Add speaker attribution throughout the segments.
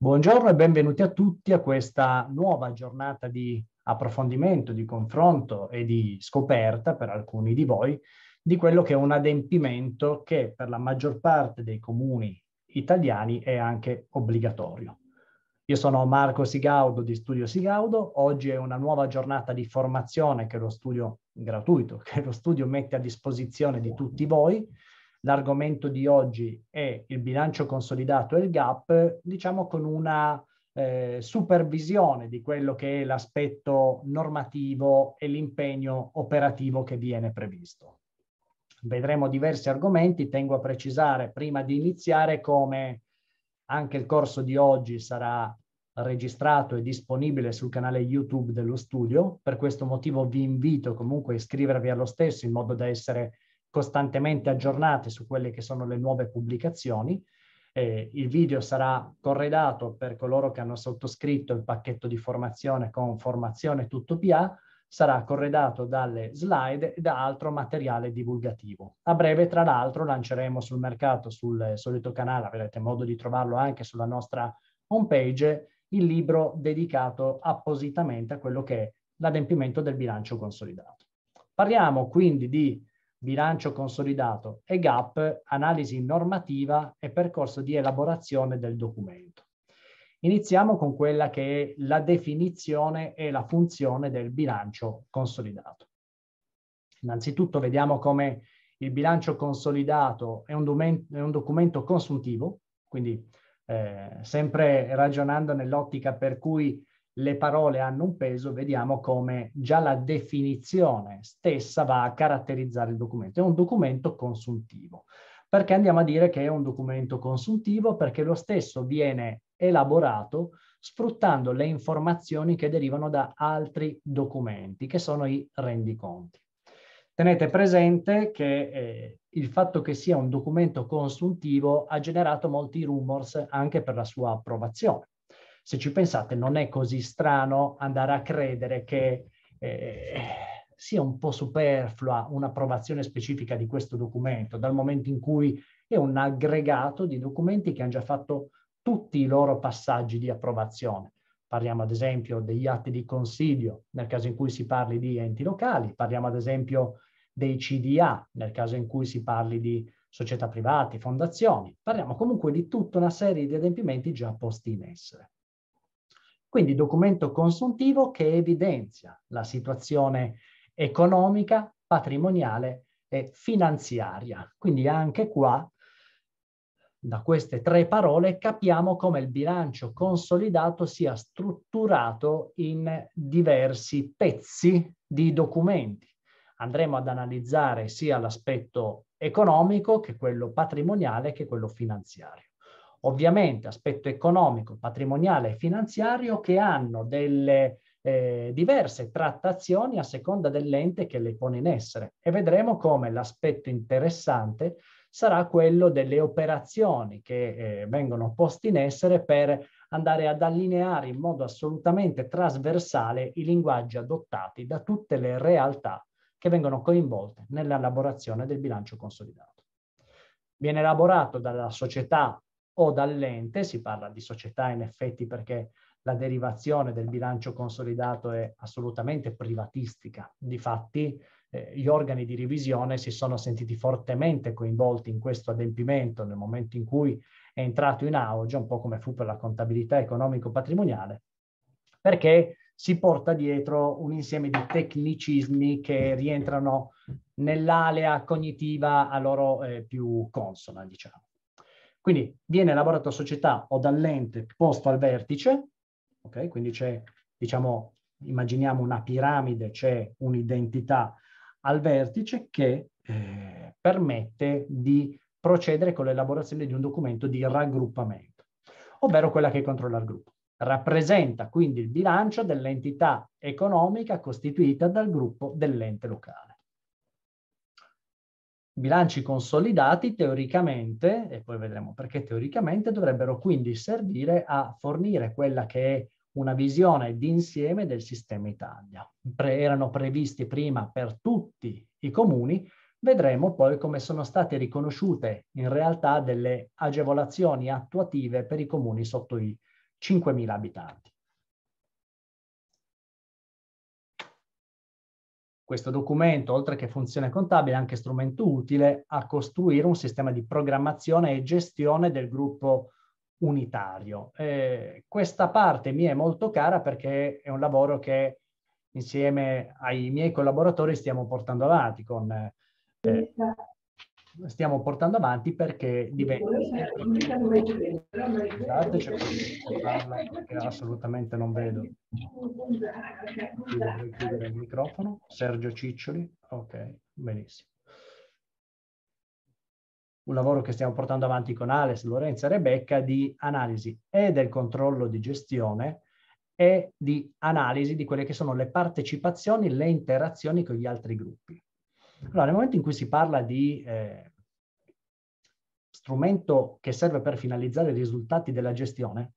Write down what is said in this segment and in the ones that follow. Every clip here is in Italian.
Speaker 1: Buongiorno e benvenuti a tutti a questa nuova giornata di approfondimento, di confronto e di scoperta per alcuni di voi di quello che è un adempimento che per la maggior parte dei comuni italiani è anche obbligatorio. Io sono Marco Sigaudo di Studio Sigaudo, oggi è una nuova giornata di formazione che lo studio gratuito, che lo studio mette a disposizione di tutti voi l'argomento di oggi è il bilancio consolidato e il gap, diciamo con una eh, supervisione di quello che è l'aspetto normativo e l'impegno operativo che viene previsto. Vedremo diversi argomenti, tengo a precisare prima di iniziare come anche il corso di oggi sarà registrato e disponibile sul canale YouTube dello studio, per questo motivo vi invito comunque a iscrivervi allo stesso in modo da essere costantemente aggiornate su quelle che sono le nuove pubblicazioni. Eh, il video sarà corredato per coloro che hanno sottoscritto il pacchetto di formazione con formazione tutto PA, sarà corredato dalle slide e da altro materiale divulgativo. A breve, tra l'altro, lanceremo sul mercato, sul solito canale, avrete modo di trovarlo anche sulla nostra homepage, il libro dedicato appositamente a quello che è l'adempimento del bilancio consolidato. Parliamo quindi di bilancio consolidato e GAP, analisi normativa e percorso di elaborazione del documento. Iniziamo con quella che è la definizione e la funzione del bilancio consolidato. Innanzitutto vediamo come il bilancio consolidato è un, documento, è un documento consuntivo, quindi eh, sempre ragionando nell'ottica per cui le parole hanno un peso, vediamo come già la definizione stessa va a caratterizzare il documento. È un documento consuntivo. Perché andiamo a dire che è un documento consuntivo? Perché lo stesso viene elaborato sfruttando le informazioni che derivano da altri documenti, che sono i rendiconti. Tenete presente che eh, il fatto che sia un documento consuntivo ha generato molti rumors anche per la sua approvazione se ci pensate non è così strano andare a credere che eh, sia un po' superflua un'approvazione specifica di questo documento, dal momento in cui è un aggregato di documenti che hanno già fatto tutti i loro passaggi di approvazione. Parliamo ad esempio degli atti di consiglio nel caso in cui si parli di enti locali, parliamo ad esempio dei CDA nel caso in cui si parli di società private, fondazioni, parliamo comunque di tutta una serie di adempimenti già posti in essere. Quindi documento consuntivo che evidenzia la situazione economica, patrimoniale e finanziaria. Quindi anche qua, da queste tre parole, capiamo come il bilancio consolidato sia strutturato in diversi pezzi di documenti. Andremo ad analizzare sia l'aspetto economico che quello patrimoniale che quello finanziario ovviamente aspetto economico, patrimoniale e finanziario che hanno delle eh, diverse trattazioni a seconda dell'ente che le pone in essere e vedremo come l'aspetto interessante sarà quello delle operazioni che eh, vengono poste in essere per andare ad allineare in modo assolutamente trasversale i linguaggi adottati da tutte le realtà che vengono coinvolte nell'elaborazione del bilancio consolidato. Viene elaborato dalla società o dall'ente, si parla di società in effetti perché la derivazione del bilancio consolidato è assolutamente privatistica. Difatti eh, gli organi di revisione si sono sentiti fortemente coinvolti in questo adempimento nel momento in cui è entrato in auge, un po' come fu per la contabilità economico-patrimoniale, perché si porta dietro un insieme di tecnicismi che rientrano nell'alea cognitiva a loro eh, più consona, diciamo. Quindi viene elaborato a società o dall'ente posto al vertice, ok? Quindi c'è, diciamo, immaginiamo una piramide, c'è un'identità al vertice che eh, permette di procedere con l'elaborazione di un documento di raggruppamento, ovvero quella che controlla il gruppo. Rappresenta quindi il bilancio dell'entità economica costituita dal gruppo dell'ente locale bilanci consolidati teoricamente, e poi vedremo perché teoricamente, dovrebbero quindi servire a fornire quella che è una visione d'insieme del sistema Italia. Pre- erano previsti prima per tutti i comuni, vedremo poi come sono state riconosciute in realtà delle agevolazioni attuative per i comuni sotto i 5.000 abitanti. questo documento, oltre che funzione contabile, è anche strumento utile a costruire un sistema di programmazione e gestione del gruppo unitario. Eh, questa parte mi è molto cara perché è un lavoro che insieme ai miei collaboratori stiamo portando avanti con eh, stiamo portando avanti perché diventa... Ecco, Scusate, esatto, c'è che assolutamente non vedo. Devo chiudere il microfono. Sergio Ciccioli. Ok, benissimo. Un lavoro che stiamo portando avanti con Alex, Lorenza e Rebecca di analisi e del controllo di gestione e di analisi di quelle che sono le partecipazioni, le interazioni con gli altri gruppi. Allora, nel momento in cui si parla di eh, strumento che serve per finalizzare i risultati della gestione,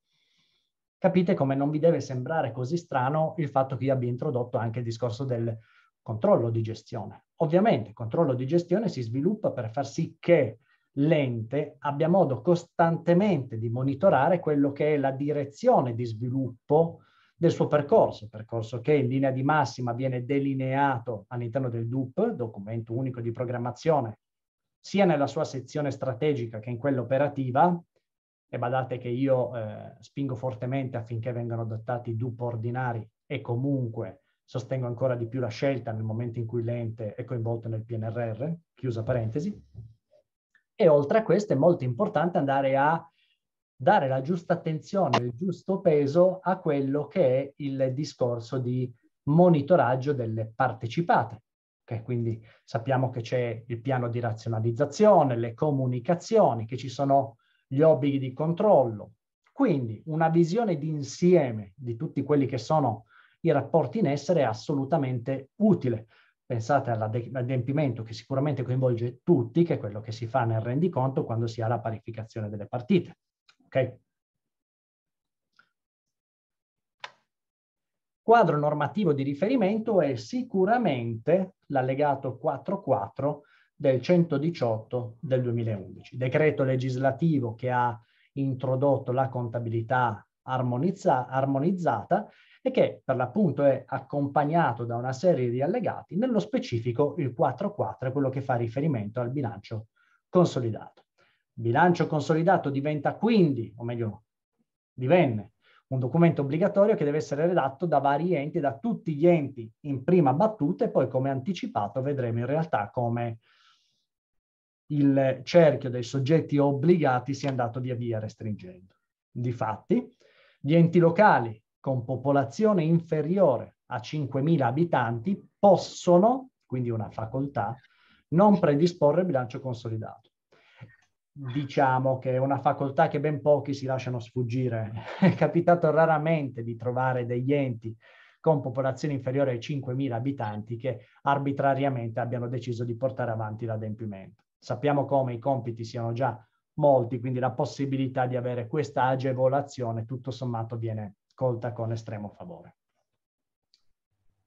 Speaker 1: capite come non vi deve sembrare così strano il fatto che io abbia introdotto anche il discorso del controllo di gestione. Ovviamente il controllo di gestione si sviluppa per far sì che l'ente abbia modo costantemente di monitorare quello che è la direzione di sviluppo del suo percorso, percorso che in linea di massima viene delineato all'interno del DUP, documento unico di programmazione, sia nella sua sezione strategica che in quella operativa, e badate che io eh, spingo fortemente affinché vengano adottati DUP ordinari e comunque sostengo ancora di più la scelta nel momento in cui l'ente è coinvolto nel PNRR, chiusa parentesi. E oltre a questo è molto importante andare a dare la giusta attenzione, il giusto peso a quello che è il discorso di monitoraggio delle partecipate. Okay? Quindi sappiamo che c'è il piano di razionalizzazione, le comunicazioni, che ci sono gli obblighi di controllo. Quindi una visione d'insieme di tutti quelli che sono i rapporti in essere è assolutamente utile. Pensate all'adempimento che sicuramente coinvolge tutti, che è quello che si fa nel rendiconto quando si ha la parificazione delle partite. Okay? Quadro normativo di riferimento è sicuramente l'allegato 4.4 del 118 del 2011, decreto legislativo che ha introdotto la contabilità armonizza armonizzata e che per l'appunto è accompagnato da una serie di allegati, nello specifico il 4.4 è quello che fa riferimento al bilancio consolidato bilancio consolidato diventa quindi, o meglio, divenne un documento obbligatorio che deve essere redatto da vari enti, da tutti gli enti in prima battuta e poi come anticipato vedremo in realtà come il cerchio dei soggetti obbligati si è andato via via restringendo. Difatti, gli enti locali con popolazione inferiore a 5.000 abitanti possono, quindi una facoltà, non predisporre bilancio consolidato diciamo che è una facoltà che ben pochi si lasciano sfuggire. È capitato raramente di trovare degli enti con popolazione inferiore ai 5.000 abitanti che arbitrariamente abbiano deciso di portare avanti l'adempimento. Sappiamo come i compiti siano già molti, quindi la possibilità di avere questa agevolazione tutto sommato viene colta con estremo favore.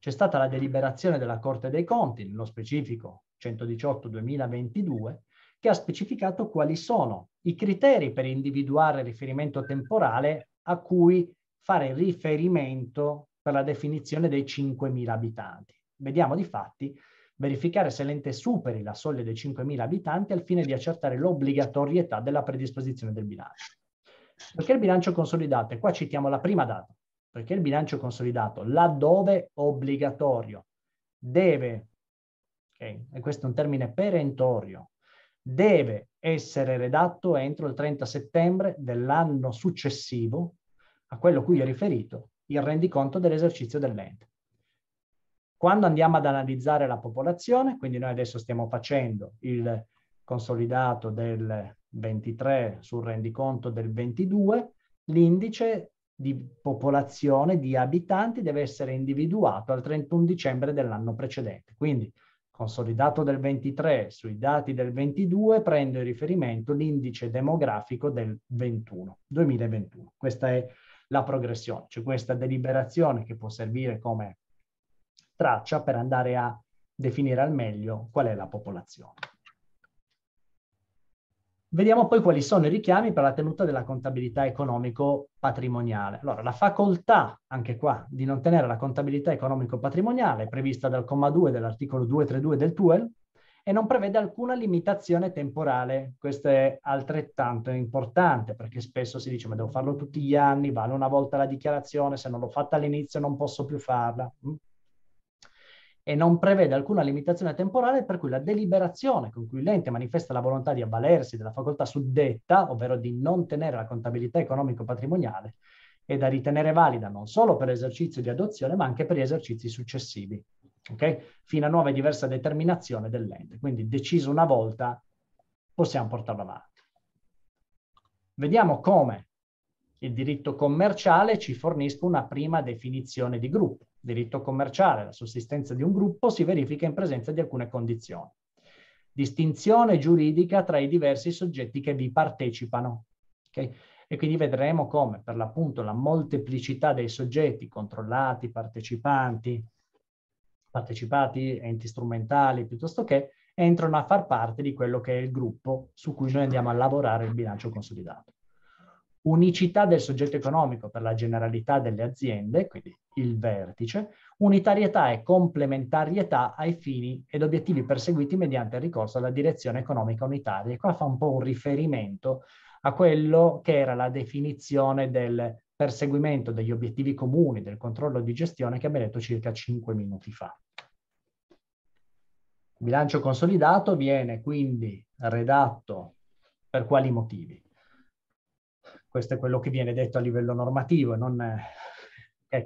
Speaker 1: C'è stata la deliberazione della Corte dei Conti, nello specifico 118-2022, che ha specificato quali sono i criteri per individuare il riferimento temporale a cui fare riferimento per la definizione dei 5.000 abitanti. Vediamo di fatti verificare se l'ente superi la soglia dei 5.000 abitanti al fine di accertare l'obbligatorietà della predisposizione del bilancio. Perché il bilancio consolidato? E qua citiamo la prima data. Perché il bilancio consolidato, laddove obbligatorio, deve, okay, e questo è un termine perentorio, deve essere redatto entro il 30 settembre dell'anno successivo a quello cui è riferito il rendiconto dell'esercizio dell'ente. Quando andiamo ad analizzare la popolazione, quindi noi adesso stiamo facendo il consolidato del 23 sul rendiconto del 22, l'indice di popolazione di abitanti deve essere individuato al 31 dicembre dell'anno precedente. Quindi consolidato del 23 sui dati del 22 prendo in riferimento l'indice demografico del 21, 2021. Questa è la progressione, cioè questa deliberazione che può servire come traccia per andare a definire al meglio qual è la popolazione. Vediamo poi quali sono i richiami per la tenuta della contabilità economico-patrimoniale. Allora, la facoltà, anche qua, di non tenere la contabilità economico-patrimoniale è prevista dal comma 2 dell'articolo 232 del TUEL e non prevede alcuna limitazione temporale. Questo è altrettanto importante perché spesso si dice ma devo farlo tutti gli anni, vale una volta la dichiarazione, se non l'ho fatta all'inizio non posso più farla. Mm? e non prevede alcuna limitazione temporale per cui la deliberazione con cui l'ente manifesta la volontà di avvalersi della facoltà suddetta, ovvero di non tenere la contabilità economico-patrimoniale, è da ritenere valida non solo per l'esercizio di adozione, ma anche per gli esercizi successivi, okay? fino a nuova e diversa determinazione dell'ente. Quindi deciso una volta possiamo portarlo avanti. Vediamo come il diritto commerciale ci fornisce una prima definizione di gruppo. Diritto commerciale, la sussistenza di un gruppo si verifica in presenza di alcune condizioni. Distinzione giuridica tra i diversi soggetti che vi partecipano. Okay? E quindi vedremo come per l'appunto la molteplicità dei soggetti controllati, partecipanti, partecipati, enti strumentali, piuttosto che entrano a far parte di quello che è il gruppo su cui noi andiamo a lavorare il bilancio consolidato unicità del soggetto economico per la generalità delle aziende, quindi il vertice, unitarietà e complementarietà ai fini ed obiettivi perseguiti mediante il ricorso alla direzione economica unitaria. E qua fa un po' un riferimento a quello che era la definizione del perseguimento degli obiettivi comuni del controllo di gestione che abbiamo detto circa 5 minuti fa. Il bilancio consolidato viene quindi redatto per quali motivi? questo è quello che viene detto a livello normativo, non, eh, okay.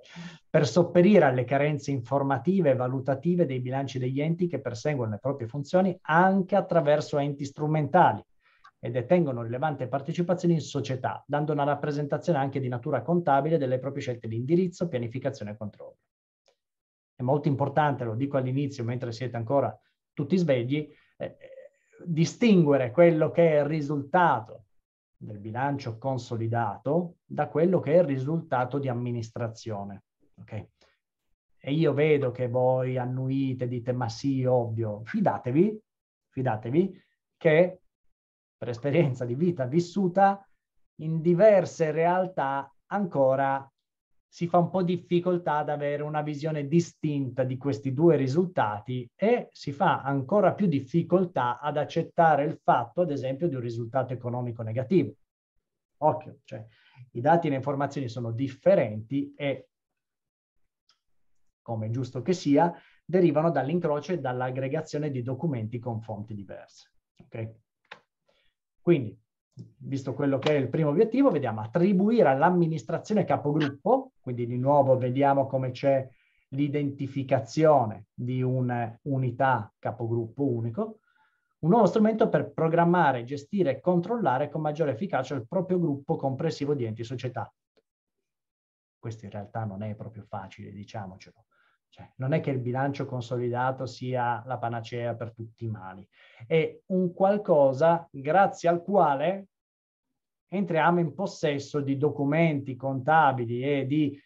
Speaker 1: per sopperire alle carenze informative e valutative dei bilanci degli enti che perseguono le proprie funzioni anche attraverso enti strumentali e detengono rilevante partecipazione in società, dando una rappresentazione anche di natura contabile delle proprie scelte di indirizzo, pianificazione e controllo. È molto importante, lo dico all'inizio, mentre siete ancora tutti svegli, eh, eh distinguere quello che è il risultato del bilancio consolidato da quello che è il risultato di amministrazione. Okay? E io vedo che voi annuite, dite ma sì, ovvio, fidatevi, fidatevi che per esperienza di vita vissuta in diverse realtà ancora si fa un po' difficoltà ad avere una visione distinta di questi due risultati e si fa ancora più difficoltà ad accettare il fatto, ad esempio, di un risultato economico negativo. Occhio, cioè i dati e le informazioni sono differenti e, come è giusto che sia, derivano dall'incrocio e dall'aggregazione di documenti con fonti diverse. Okay? Quindi, visto quello che è il primo obiettivo, vediamo attribuire all'amministrazione capogruppo quindi di nuovo vediamo come c'è l'identificazione di un'unità capogruppo unico, un nuovo strumento per programmare, gestire e controllare con maggiore efficacia il proprio gruppo comprensivo di enti società. Questo in realtà non è proprio facile, diciamocelo. Cioè, non è che il bilancio consolidato sia la panacea per tutti i mali, è un qualcosa grazie al quale entriamo in possesso di documenti contabili e, di,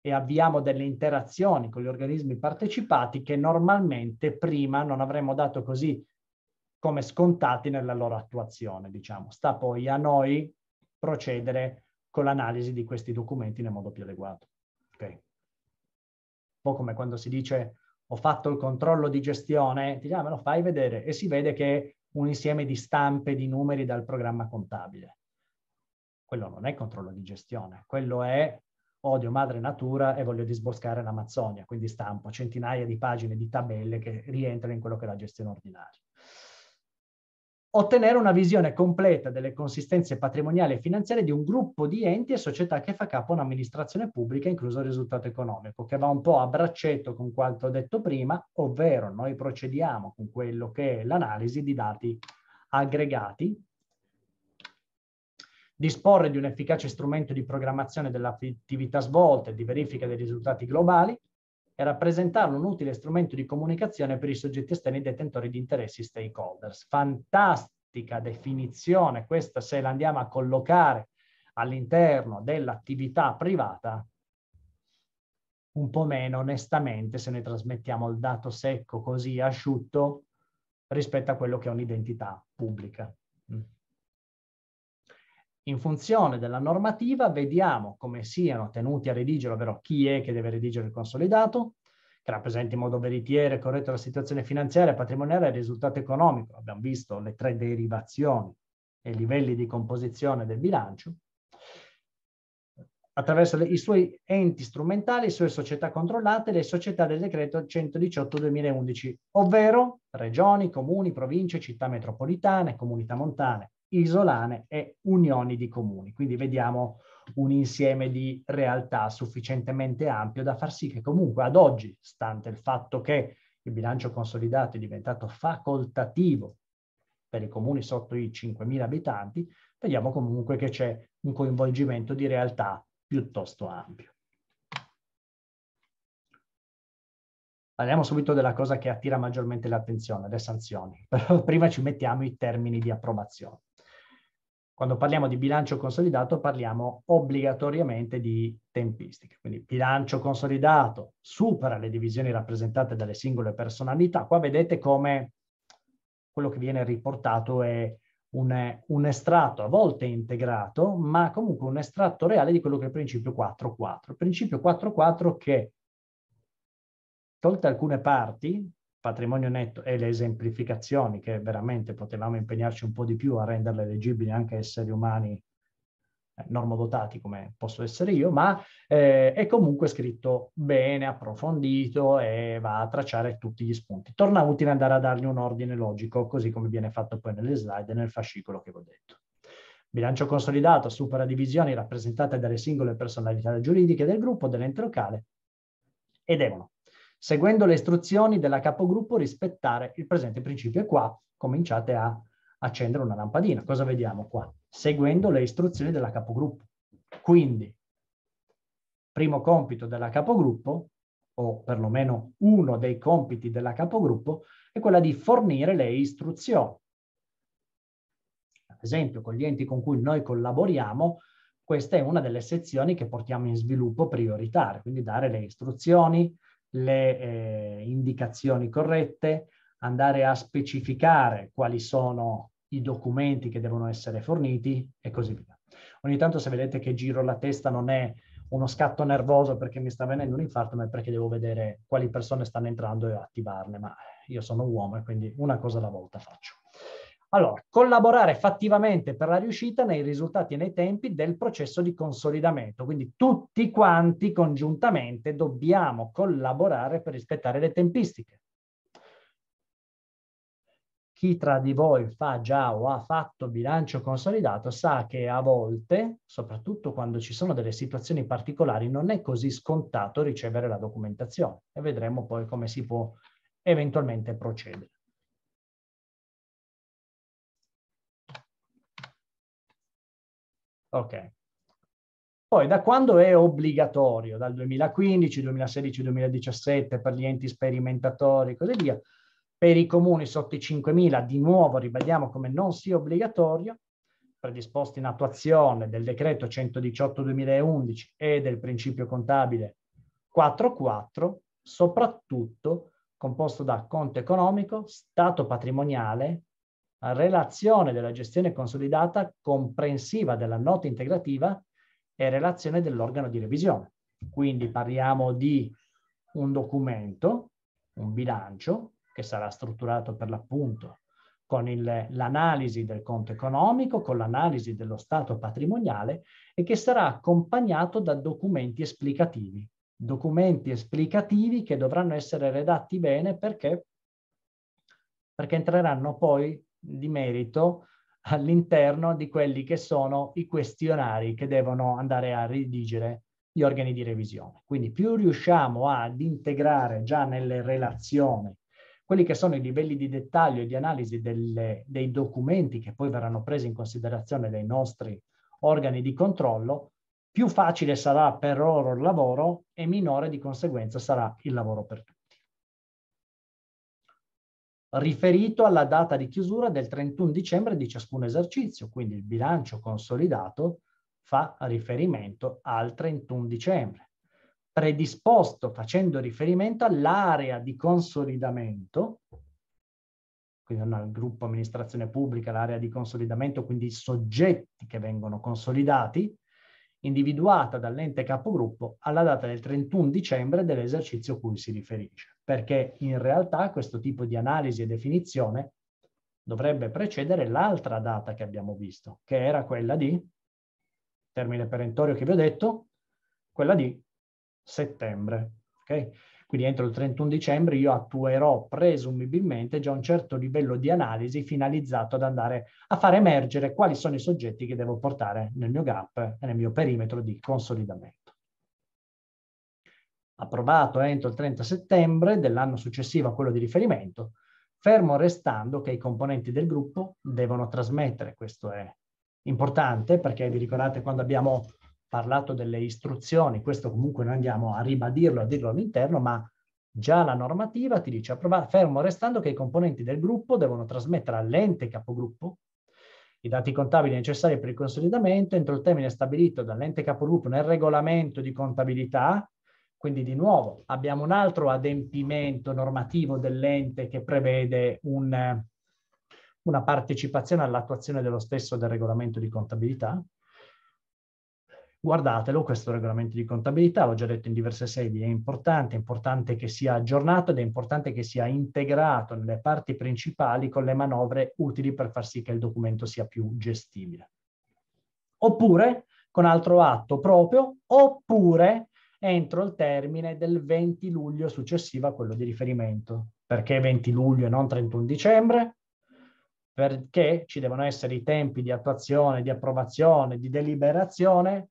Speaker 1: e avviamo delle interazioni con gli organismi partecipati che normalmente prima non avremmo dato così come scontati nella loro attuazione, diciamo. Sta poi a noi procedere con l'analisi di questi documenti nel modo più adeguato. Okay. Un po' come quando si dice ho fatto il controllo di gestione, ti dicono ah, fai vedere e si vede che è un insieme di stampe, di numeri dal programma contabile quello non è controllo di gestione, quello è odio madre natura e voglio disboscare l'Amazzonia, quindi stampo centinaia di pagine di tabelle che rientrano in quello che è la gestione ordinaria. Ottenere una visione completa delle consistenze patrimoniali e finanziarie di un gruppo di enti e società che fa capo a un'amministrazione pubblica, incluso il risultato economico, che va un po' a braccetto con quanto detto prima, ovvero noi procediamo con quello che è l'analisi di dati aggregati disporre di un efficace strumento di programmazione dell'attività svolta e di verifica dei risultati globali e rappresentarlo un utile strumento di comunicazione per i soggetti esterni detentori di interessi stakeholders. Fantastica definizione questa se la andiamo a collocare all'interno dell'attività privata un po' meno onestamente se ne trasmettiamo il dato secco così asciutto rispetto a quello che è un'identità pubblica. Mm in funzione della normativa vediamo come siano tenuti a redigere, ovvero chi è che deve redigere il consolidato, che rappresenta in modo veritiero e corretto la situazione finanziaria, patrimoniale e il risultato economico. Abbiamo visto le tre derivazioni e i livelli di composizione del bilancio. Attraverso le, i suoi enti strumentali, le sue società controllate, le società del decreto 118-2011, ovvero regioni, comuni, province, città metropolitane, comunità montane, isolane e unioni di comuni. Quindi vediamo un insieme di realtà sufficientemente ampio da far sì che comunque ad oggi, stante il fatto che il bilancio consolidato è diventato facoltativo per i comuni sotto i 5.000 abitanti, vediamo comunque che c'è un coinvolgimento di realtà piuttosto ampio. Parliamo subito della cosa che attira maggiormente l'attenzione, le sanzioni, però prima ci mettiamo i termini di approvazione. Quando parliamo di bilancio consolidato parliamo obbligatoriamente di tempistica. quindi bilancio consolidato supera le divisioni rappresentate dalle singole personalità. Qua vedete come quello che viene riportato è un, un, estratto a volte integrato, ma comunque un estratto reale di quello che è il principio 4.4. Principio 4.4 che, tolte alcune parti, patrimonio netto e le esemplificazioni che veramente potevamo impegnarci un po' di più a renderle leggibili anche a esseri umani eh, normodotati come posso essere io, ma eh, è comunque scritto bene, approfondito e va a tracciare tutti gli spunti. Torna utile andare a dargli un ordine logico, così come viene fatto poi nelle slide e nel fascicolo che vi ho detto. Bilancio consolidato supera divisioni rappresentate dalle singole personalità giuridiche del gruppo, dell'ente locale e devono seguendo le istruzioni della capogruppo rispettare il presente principio. E qua cominciate a accendere una lampadina. Cosa vediamo qua? Seguendo le istruzioni della capogruppo. Quindi, primo compito della capogruppo, o perlomeno uno dei compiti della capogruppo, è quella di fornire le istruzioni. Ad esempio, con gli enti con cui noi collaboriamo, questa è una delle sezioni che portiamo in sviluppo prioritario, quindi dare le istruzioni, le eh, indicazioni corrette, andare a specificare quali sono i documenti che devono essere forniti e così via. Ogni tanto se vedete che giro la testa non è uno scatto nervoso perché mi sta venendo un infarto, ma è perché devo vedere quali persone stanno entrando e attivarne, ma io sono uomo e quindi una cosa alla volta faccio. Allora, collaborare fattivamente per la riuscita nei risultati e nei tempi del processo di consolidamento. Quindi tutti quanti congiuntamente dobbiamo collaborare per rispettare le tempistiche. Chi tra di voi fa già o ha fatto bilancio consolidato sa che a volte, soprattutto quando ci sono delle situazioni particolari, non è così scontato ricevere la documentazione e vedremo poi come si può eventualmente procedere. Ok. Poi da quando è obbligatorio? Dal 2015, 2016, 2017 per gli enti sperimentatori e così via. Per i comuni sotto i 5.000, di nuovo ribadiamo come non sia obbligatorio, predisposti in attuazione del decreto 118-2011 e del principio contabile 4.4, soprattutto composto da conto economico, stato patrimoniale, relazione della gestione consolidata comprensiva della nota integrativa e relazione dell'organo di revisione. Quindi parliamo di un documento, un bilancio, che sarà strutturato per l'appunto con l'analisi del conto economico, con l'analisi dello stato patrimoniale e che sarà accompagnato da documenti esplicativi. Documenti esplicativi che dovranno essere redatti bene perché, perché entreranno poi di merito all'interno di quelli che sono i questionari che devono andare a redigere gli organi di revisione. Quindi più riusciamo ad integrare già nelle relazioni quelli che sono i livelli di dettaglio e di analisi delle, dei documenti che poi verranno presi in considerazione dai nostri organi di controllo, più facile sarà per loro il lavoro e minore di conseguenza sarà il lavoro per tutti riferito alla data di chiusura del 31 dicembre di ciascun esercizio, quindi il bilancio consolidato fa riferimento al 31 dicembre, predisposto facendo riferimento all'area di consolidamento, quindi non al gruppo amministrazione pubblica, l'area di consolidamento, quindi i soggetti che vengono consolidati, individuata dall'ente capogruppo alla data del 31 dicembre dell'esercizio cui si riferisce, perché in realtà questo tipo di analisi e definizione dovrebbe precedere l'altra data che abbiamo visto, che era quella di, termine perentorio che vi ho detto, quella di settembre. Okay? quindi entro il 31 dicembre io attuerò presumibilmente già un certo livello di analisi finalizzato ad andare a far emergere quali sono i soggetti che devo portare nel mio gap e nel mio perimetro di consolidamento. Approvato entro il 30 settembre dell'anno successivo a quello di riferimento, fermo restando che i componenti del gruppo devono trasmettere, questo è importante perché vi ricordate quando abbiamo parlato delle istruzioni, questo comunque noi andiamo a ribadirlo, a dirlo all'interno, ma già la normativa ti dice approvato, fermo restando che i componenti del gruppo devono trasmettere all'ente capogruppo i dati contabili necessari per il consolidamento entro il termine stabilito dall'ente capogruppo nel regolamento di contabilità. Quindi di nuovo abbiamo un altro adempimento normativo dell'ente che prevede un, una partecipazione all'attuazione dello stesso del regolamento di contabilità guardatelo, questo regolamento di contabilità, l'ho già detto in diverse sedi, è importante, è importante che sia aggiornato ed è importante che sia integrato nelle parti principali con le manovre utili per far sì che il documento sia più gestibile. Oppure con altro atto proprio, oppure entro il termine del 20 luglio successivo a quello di riferimento. Perché 20 luglio e non 31 dicembre? Perché ci devono essere i tempi di attuazione, di approvazione, di deliberazione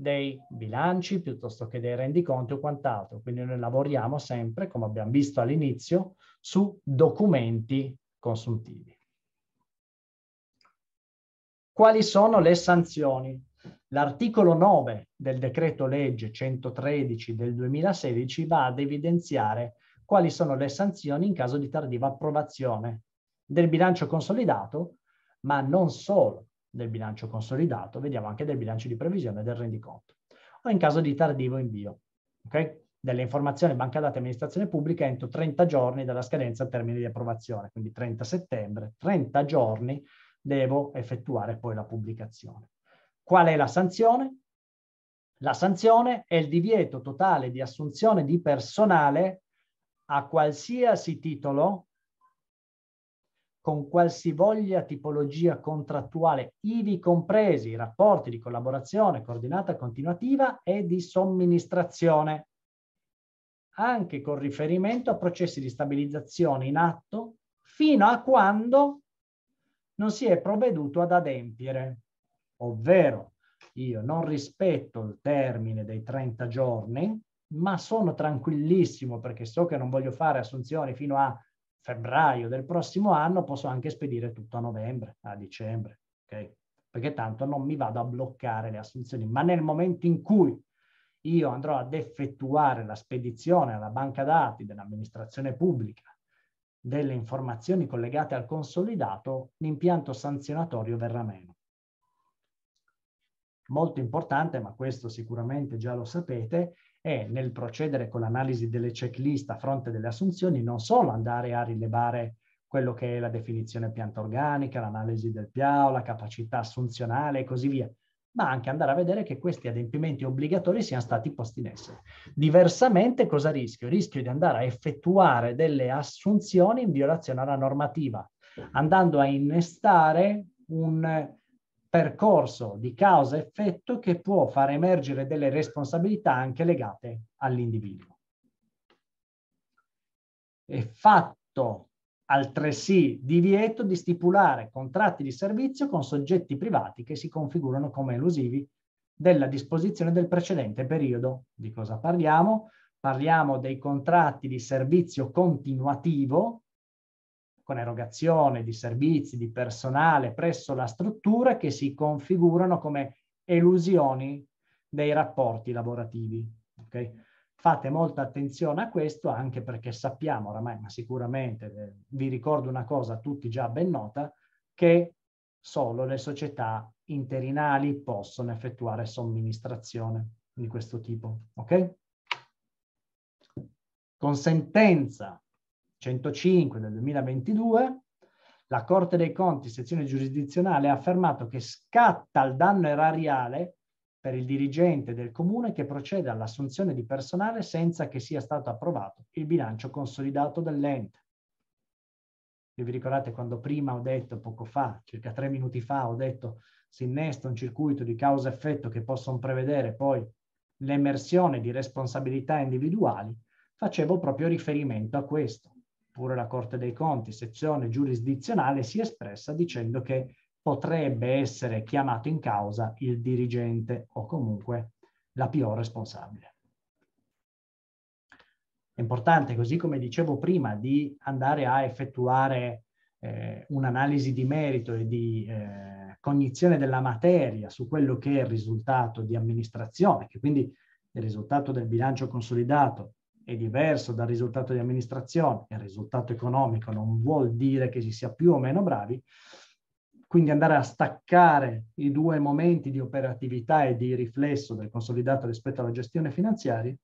Speaker 1: dei bilanci piuttosto che dei rendiconti o quant'altro. Quindi noi lavoriamo sempre, come abbiamo visto all'inizio, su documenti consuntivi. Quali sono le sanzioni? L'articolo 9 del decreto legge 113 del 2016 va ad evidenziare quali sono le sanzioni in caso di tardiva approvazione del bilancio consolidato, ma non solo del bilancio consolidato, vediamo anche del bilancio di previsione del rendiconto, o in caso di tardivo invio okay? delle informazioni banca dati e amministrazione pubblica entro 30 giorni dalla scadenza termine di approvazione, quindi 30 settembre, 30 giorni devo effettuare poi la pubblicazione. Qual è la sanzione? La sanzione è il divieto totale di assunzione di personale a qualsiasi titolo con qualsivoglia tipologia contrattuale, ivi compresi i rapporti di collaborazione coordinata continuativa e di somministrazione, anche con riferimento a processi di stabilizzazione in atto, fino a quando non si è provveduto ad adempiere, ovvero io non rispetto il termine dei 30 giorni, ma sono tranquillissimo perché so che non voglio fare assunzioni fino a febbraio del prossimo anno posso anche spedire tutto a novembre, a dicembre, ok? Perché tanto non mi vado a bloccare le assunzioni, ma nel momento in cui io andrò ad effettuare la spedizione alla banca dati dell'amministrazione pubblica delle informazioni collegate al consolidato, l'impianto sanzionatorio verrà meno. Molto importante, ma questo sicuramente già lo sapete, è nel procedere con l'analisi delle checklist a fronte delle assunzioni non solo andare a rilevare quello che è la definizione pianta organica, l'analisi del PIAO, la capacità assunzionale e così via, ma anche andare a vedere che questi adempimenti obbligatori siano stati posti in essere. Diversamente cosa rischio? Rischio di andare a effettuare delle assunzioni in violazione alla normativa, andando a innestare un, percorso di causa-effetto che può far emergere delle responsabilità anche legate all'individuo. È fatto altresì divieto di stipulare contratti di servizio con soggetti privati che si configurano come elusivi della disposizione del precedente periodo. Di cosa parliamo? Parliamo dei contratti di servizio continuativo con erogazione di servizi, di personale presso la struttura che si configurano come elusioni dei rapporti lavorativi. Okay? Fate molta attenzione a questo anche perché sappiamo oramai, ma sicuramente eh, vi ricordo una cosa a tutti già ben nota, che solo le società interinali possono effettuare somministrazione di questo tipo. Okay? Con sentenza 105 del 2022, la Corte dei Conti, sezione giurisdizionale, ha affermato che scatta il danno erariale per il dirigente del comune che procede all'assunzione di personale senza che sia stato approvato il bilancio consolidato dell'ente. vi ricordate quando prima ho detto, poco fa, circa tre minuti fa, ho detto si innesta un circuito di causa-effetto che possono prevedere poi l'emersione di responsabilità individuali, facevo proprio riferimento a questo oppure la Corte dei Conti, sezione giurisdizionale, si è espressa dicendo che potrebbe essere chiamato in causa il dirigente o comunque la PO responsabile. È importante, così come dicevo prima, di andare a effettuare eh, un'analisi di merito e di eh, cognizione della materia su quello che è il risultato di amministrazione, che quindi il risultato del bilancio consolidato è diverso dal risultato di amministrazione, il risultato economico non vuol dire che si sia più o meno bravi, quindi andare a staccare i due momenti di operatività e di riflesso del consolidato rispetto alla gestione finanziaria,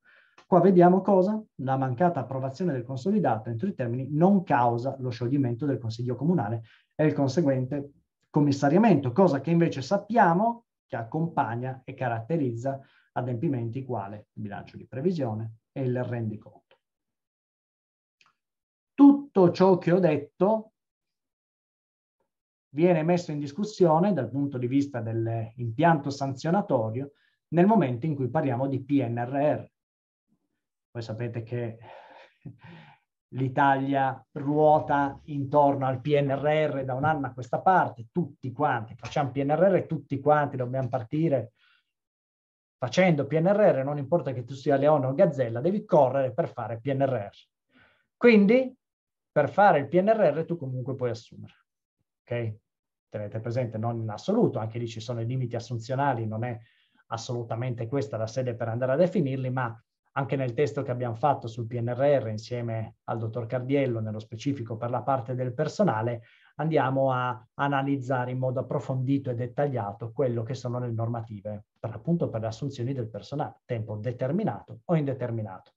Speaker 1: qua vediamo cosa? La mancata approvazione del consolidato entro i termini non causa lo scioglimento del Consiglio Comunale e il conseguente commissariamento, cosa che invece sappiamo che accompagna e caratterizza adempimenti quale il bilancio di previsione e il rendiconto. Tutto ciò che ho detto viene messo in discussione dal punto di vista dell'impianto sanzionatorio nel momento in cui parliamo di PNRR. Voi sapete che l'Italia ruota intorno al PNRR da un anno a questa parte, tutti quanti, facciamo PNRR, e tutti quanti dobbiamo partire facendo PNRR, non importa che tu sia leone o gazzella, devi correre per fare PNRR. Quindi, per fare il PNRR tu comunque puoi assumere. Ok? Tenete presente, non in assoluto, anche lì ci sono i limiti assunzionali, non è assolutamente questa la sede per andare a definirli, ma anche nel testo che abbiamo fatto sul PNRR insieme al dottor Cardiello, nello specifico per la parte del personale, andiamo a analizzare in modo approfondito e dettagliato quello che sono le normative per l'appunto per le assunzioni del personale, tempo determinato o indeterminato.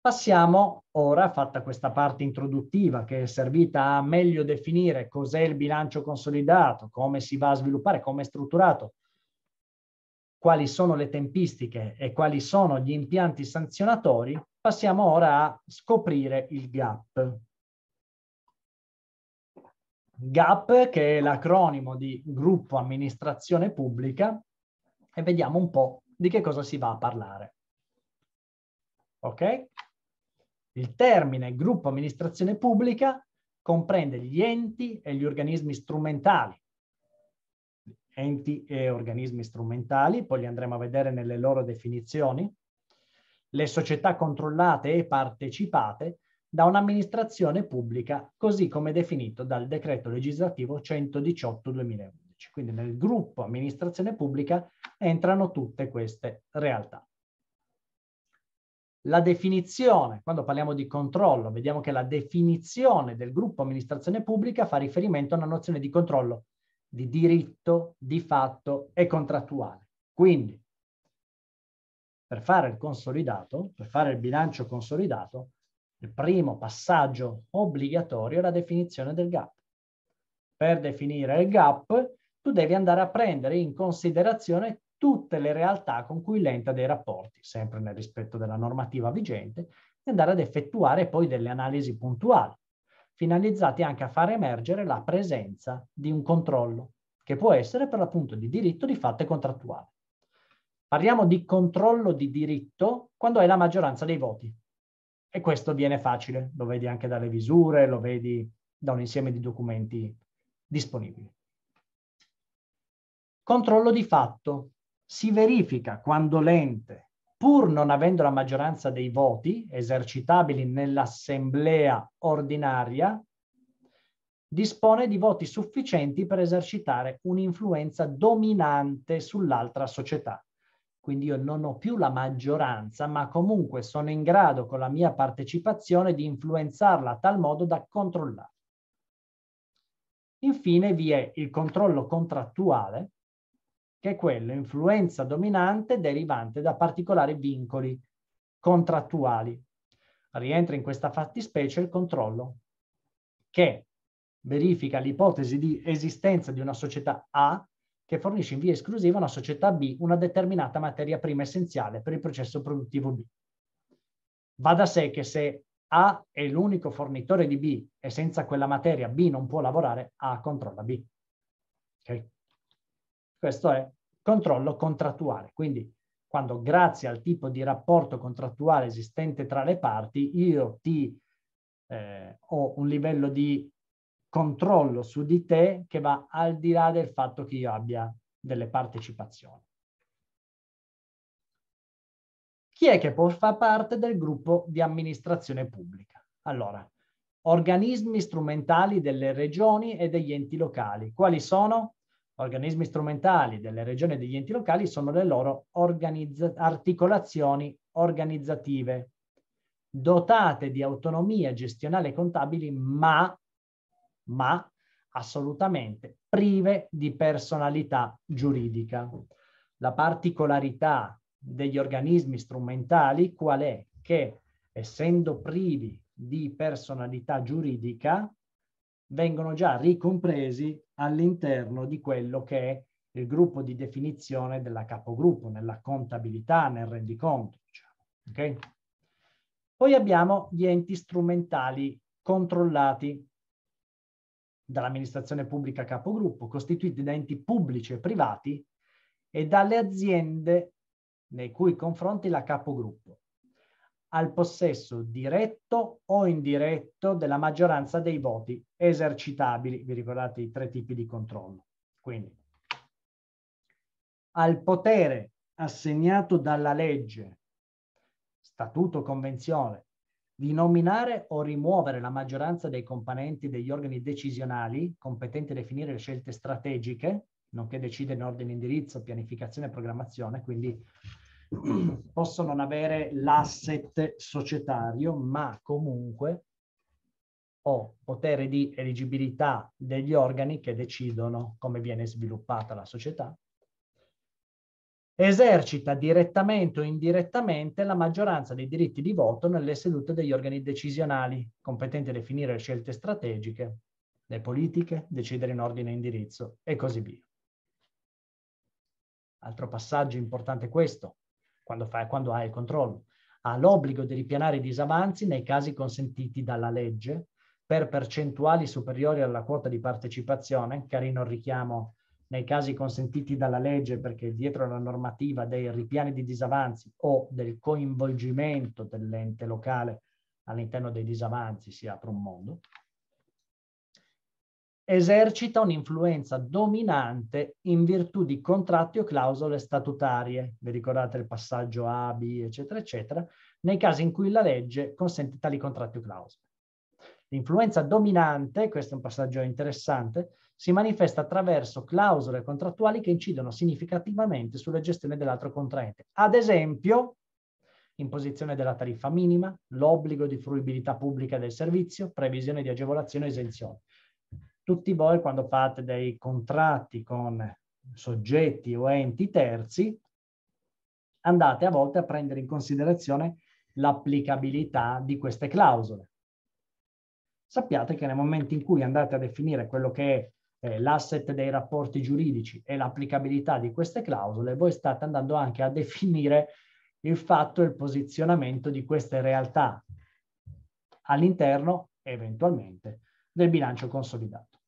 Speaker 1: Passiamo ora, fatta questa parte introduttiva che è servita a meglio definire cos'è il bilancio consolidato, come si va a sviluppare, come è strutturato, quali sono le tempistiche e quali sono gli impianti sanzionatori, passiamo ora a scoprire il gap. GAP, che è l'acronimo di Gruppo Amministrazione Pubblica, e vediamo un po' di che cosa si va a parlare. Ok? Il termine Gruppo Amministrazione Pubblica comprende gli enti e gli organismi strumentali. Enti e organismi strumentali, poi li andremo a vedere nelle loro definizioni. Le società controllate e partecipate da un'amministrazione pubblica, così come definito dal decreto legislativo 118-2011. Quindi nel gruppo amministrazione pubblica entrano tutte queste realtà. La definizione, quando parliamo di controllo, vediamo che la definizione del gruppo amministrazione pubblica fa riferimento a una nozione di controllo di diritto, di fatto e contrattuale. Quindi, per fare il consolidato, per fare il bilancio consolidato, il primo passaggio obbligatorio è la definizione del gap. Per definire il gap, tu devi andare a prendere in considerazione tutte le realtà con cui l'ente ha dei rapporti, sempre nel rispetto della normativa vigente, e andare ad effettuare poi delle analisi puntuali, finalizzate anche a far emergere la presenza di un controllo, che può essere per l'appunto di diritto di fatto e contrattuale. Parliamo di controllo di diritto quando hai la maggioranza dei voti. E questo avviene facile, lo vedi anche dalle visure, lo vedi da un insieme di documenti disponibili. Controllo di fatto. Si verifica quando l'ente, pur non avendo la maggioranza dei voti esercitabili nell'assemblea ordinaria, dispone di voti sufficienti per esercitare un'influenza dominante sull'altra società quindi io non ho più la maggioranza, ma comunque sono in grado con la mia partecipazione di influenzarla a tal modo da controllarla. Infine vi è il controllo contrattuale, che è quello influenza dominante derivante da particolari vincoli contrattuali. Rientra in questa fattispecie il controllo, che verifica l'ipotesi di esistenza di una società A che fornisce in via esclusiva a una società B una determinata materia prima essenziale per il processo produttivo B. Va da sé che se A è l'unico fornitore di B e senza quella materia B non può lavorare, A controlla B. Okay? Questo è controllo contrattuale. Quindi quando grazie al tipo di rapporto contrattuale esistente tra le parti io ti eh, ho un livello di controllo su di te che va al di là del fatto che io abbia delle partecipazioni. Chi è che può far parte del gruppo di amministrazione pubblica? Allora, organismi strumentali delle regioni e degli enti locali. Quali sono? organismi strumentali delle regioni e degli enti locali sono le loro organizza- articolazioni organizzative, dotate di autonomia gestionale e contabili, ma ma assolutamente prive di personalità giuridica. La particolarità degli organismi strumentali qual è? Che essendo privi di personalità giuridica vengono già ricompresi all'interno di quello che è il gruppo di definizione della capogruppo, nella contabilità, nel rendiconto. Diciamo. Okay? Poi abbiamo gli enti strumentali controllati dall'amministrazione pubblica capogruppo, costituiti da enti pubblici e privati e dalle aziende nei cui confronti la capogruppo, al possesso diretto o indiretto della maggioranza dei voti esercitabili, vi ricordate i tre tipi di controllo. Quindi, al potere assegnato dalla legge, statuto, convenzione, di nominare o rimuovere la maggioranza dei componenti degli organi decisionali competenti a definire le scelte strategiche, nonché decidere in ordine indirizzo, pianificazione e programmazione, quindi posso non avere l'asset societario, ma comunque ho potere di eligibilità degli organi che decidono come viene sviluppata la società, esercita direttamente o indirettamente la maggioranza dei diritti di voto nelle sedute degli organi decisionali, competenti a definire le scelte strategiche, le politiche, decidere in ordine e indirizzo e così via. Altro passaggio importante è questo, quando, fa, quando ha il controllo. Ha l'obbligo di ripianare i disavanzi nei casi consentiti dalla legge per percentuali superiori alla quota di partecipazione, carino il richiamo nei casi consentiti dalla legge, perché dietro la normativa dei ripiani di disavanzi o del coinvolgimento dell'ente locale all'interno dei disavanzi si apre un mondo, esercita un'influenza dominante in virtù di contratti o clausole statutarie, vi ricordate il passaggio A, B, eccetera, eccetera, nei casi in cui la legge consente tali contratti o clausole. L'influenza dominante, questo è un passaggio interessante, si manifesta attraverso clausole contrattuali che incidono significativamente sulla gestione dell'altro contraente. Ad esempio, imposizione della tariffa minima, l'obbligo di fruibilità pubblica del servizio, previsione di agevolazione e esenzione. Tutti voi quando fate dei contratti con soggetti o enti terzi, andate a volte a prendere in considerazione l'applicabilità di queste clausole. Sappiate che nel momento in cui andate a definire quello che è eh, l'asset dei rapporti giuridici e l'applicabilità di queste clausole, voi state andando anche a definire il fatto e il posizionamento di queste realtà all'interno, eventualmente, del bilancio consolidato,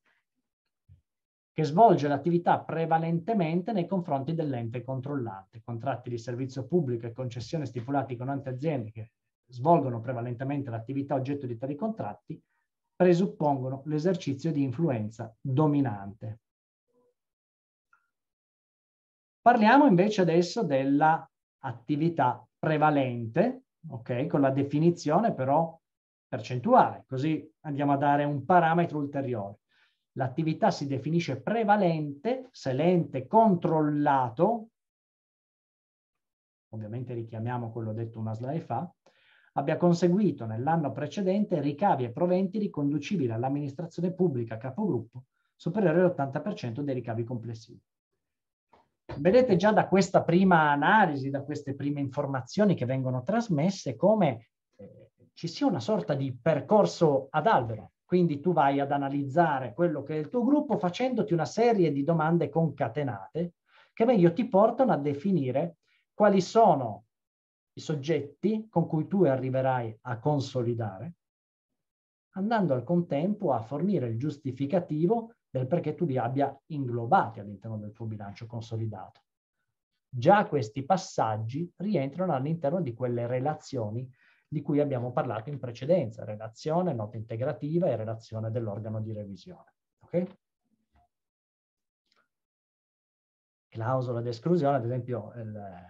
Speaker 1: che svolge l'attività prevalentemente nei confronti dell'ente controllante, contratti di servizio pubblico e concessioni stipulati con altre aziende che svolgono prevalentemente l'attività oggetto di tali contratti, presuppongono l'esercizio di influenza dominante. Parliamo invece adesso dell'attività prevalente, ok? Con la definizione però percentuale, così andiamo a dare un parametro ulteriore. L'attività si definisce prevalente se l'ente controllato, ovviamente richiamiamo quello detto una slide fa, abbia conseguito nell'anno precedente ricavi e proventi riconducibili all'amministrazione pubblica capogruppo superiore all'80% dei ricavi complessivi. Vedete già da questa prima analisi, da queste prime informazioni che vengono trasmesse, come eh, ci sia una sorta di percorso ad albero. Quindi tu vai ad analizzare quello che è il tuo gruppo facendoti una serie di domande concatenate che meglio ti portano a definire quali sono i soggetti con cui tu arriverai a consolidare, andando al contempo a fornire il giustificativo del perché tu li abbia inglobati all'interno del tuo bilancio consolidato. Già questi passaggi rientrano all'interno di quelle relazioni di cui abbiamo parlato in precedenza, relazione, nota integrativa e relazione dell'organo di revisione. Okay? Clausola d'esclusione, ad esempio, il,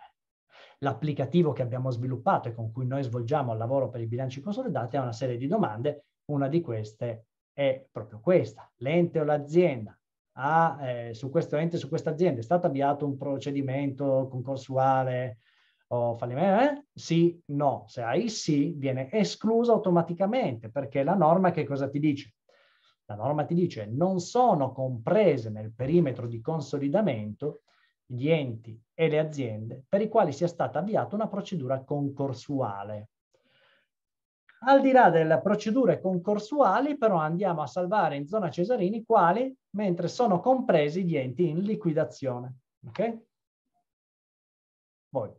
Speaker 1: l'applicativo che abbiamo sviluppato e con cui noi svolgiamo il lavoro per i bilanci consolidati ha una serie di domande. Una di queste è proprio questa. L'ente o l'azienda ha, eh, su questo ente, su questa azienda, è stato avviato un procedimento concorsuale o fallimento? Eh? Sì, no. Se hai sì, viene escluso automaticamente perché la norma che cosa ti dice? La norma ti dice non sono comprese nel perimetro di consolidamento gli enti e le aziende per i quali sia stata avviata una procedura concorsuale. Al di là delle procedure concorsuali, però, andiamo a salvare in zona Cesarini quali, mentre sono compresi gli enti in liquidazione. Ok? Poi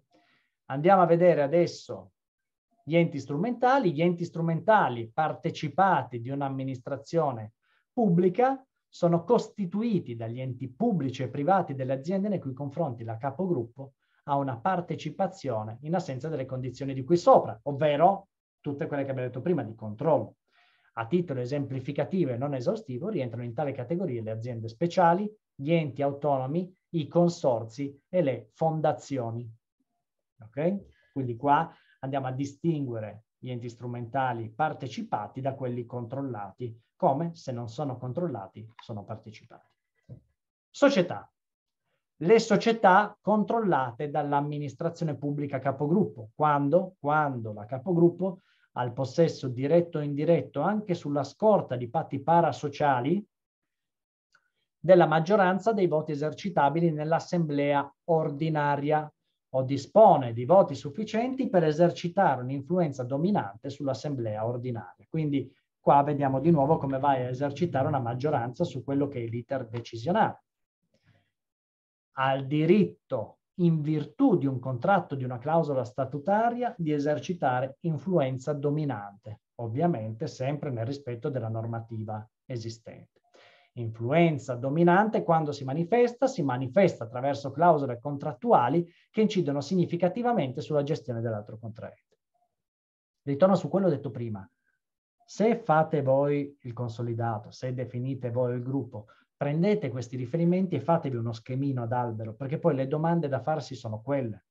Speaker 1: andiamo a vedere adesso gli enti strumentali. Gli enti strumentali partecipati di un'amministrazione pubblica sono costituiti dagli enti pubblici e privati delle aziende nei cui confronti la capogruppo ha una partecipazione in assenza delle condizioni di qui sopra, ovvero tutte quelle che abbiamo detto prima di controllo. A titolo esemplificativo e non esaustivo rientrano in tale categoria le aziende speciali, gli enti autonomi, i consorzi e le fondazioni. Okay? Quindi qua andiamo a distinguere gli enti strumentali partecipati da quelli controllati come se non sono controllati sono partecipati. Società. Le società controllate dall'amministrazione pubblica capogruppo, quando, quando la capogruppo ha il possesso diretto o indiretto anche sulla scorta di patti parasociali della maggioranza dei voti esercitabili nell'assemblea ordinaria o dispone di voti sufficienti per esercitare un'influenza dominante sull'assemblea ordinaria. Quindi Qua vediamo di nuovo come vai a esercitare una maggioranza su quello che è l'iter decisionale. Al diritto, in virtù di un contratto, di una clausola statutaria, di esercitare influenza dominante, ovviamente sempre nel rispetto della normativa esistente. Influenza dominante quando si manifesta, si manifesta attraverso clausole contrattuali che incidono significativamente sulla gestione dell'altro contraente. Ritorno su quello detto prima. Se fate voi il consolidato, se definite voi il gruppo, prendete questi riferimenti e fatevi uno schemino ad albero, perché poi le domande da farsi sono quelle,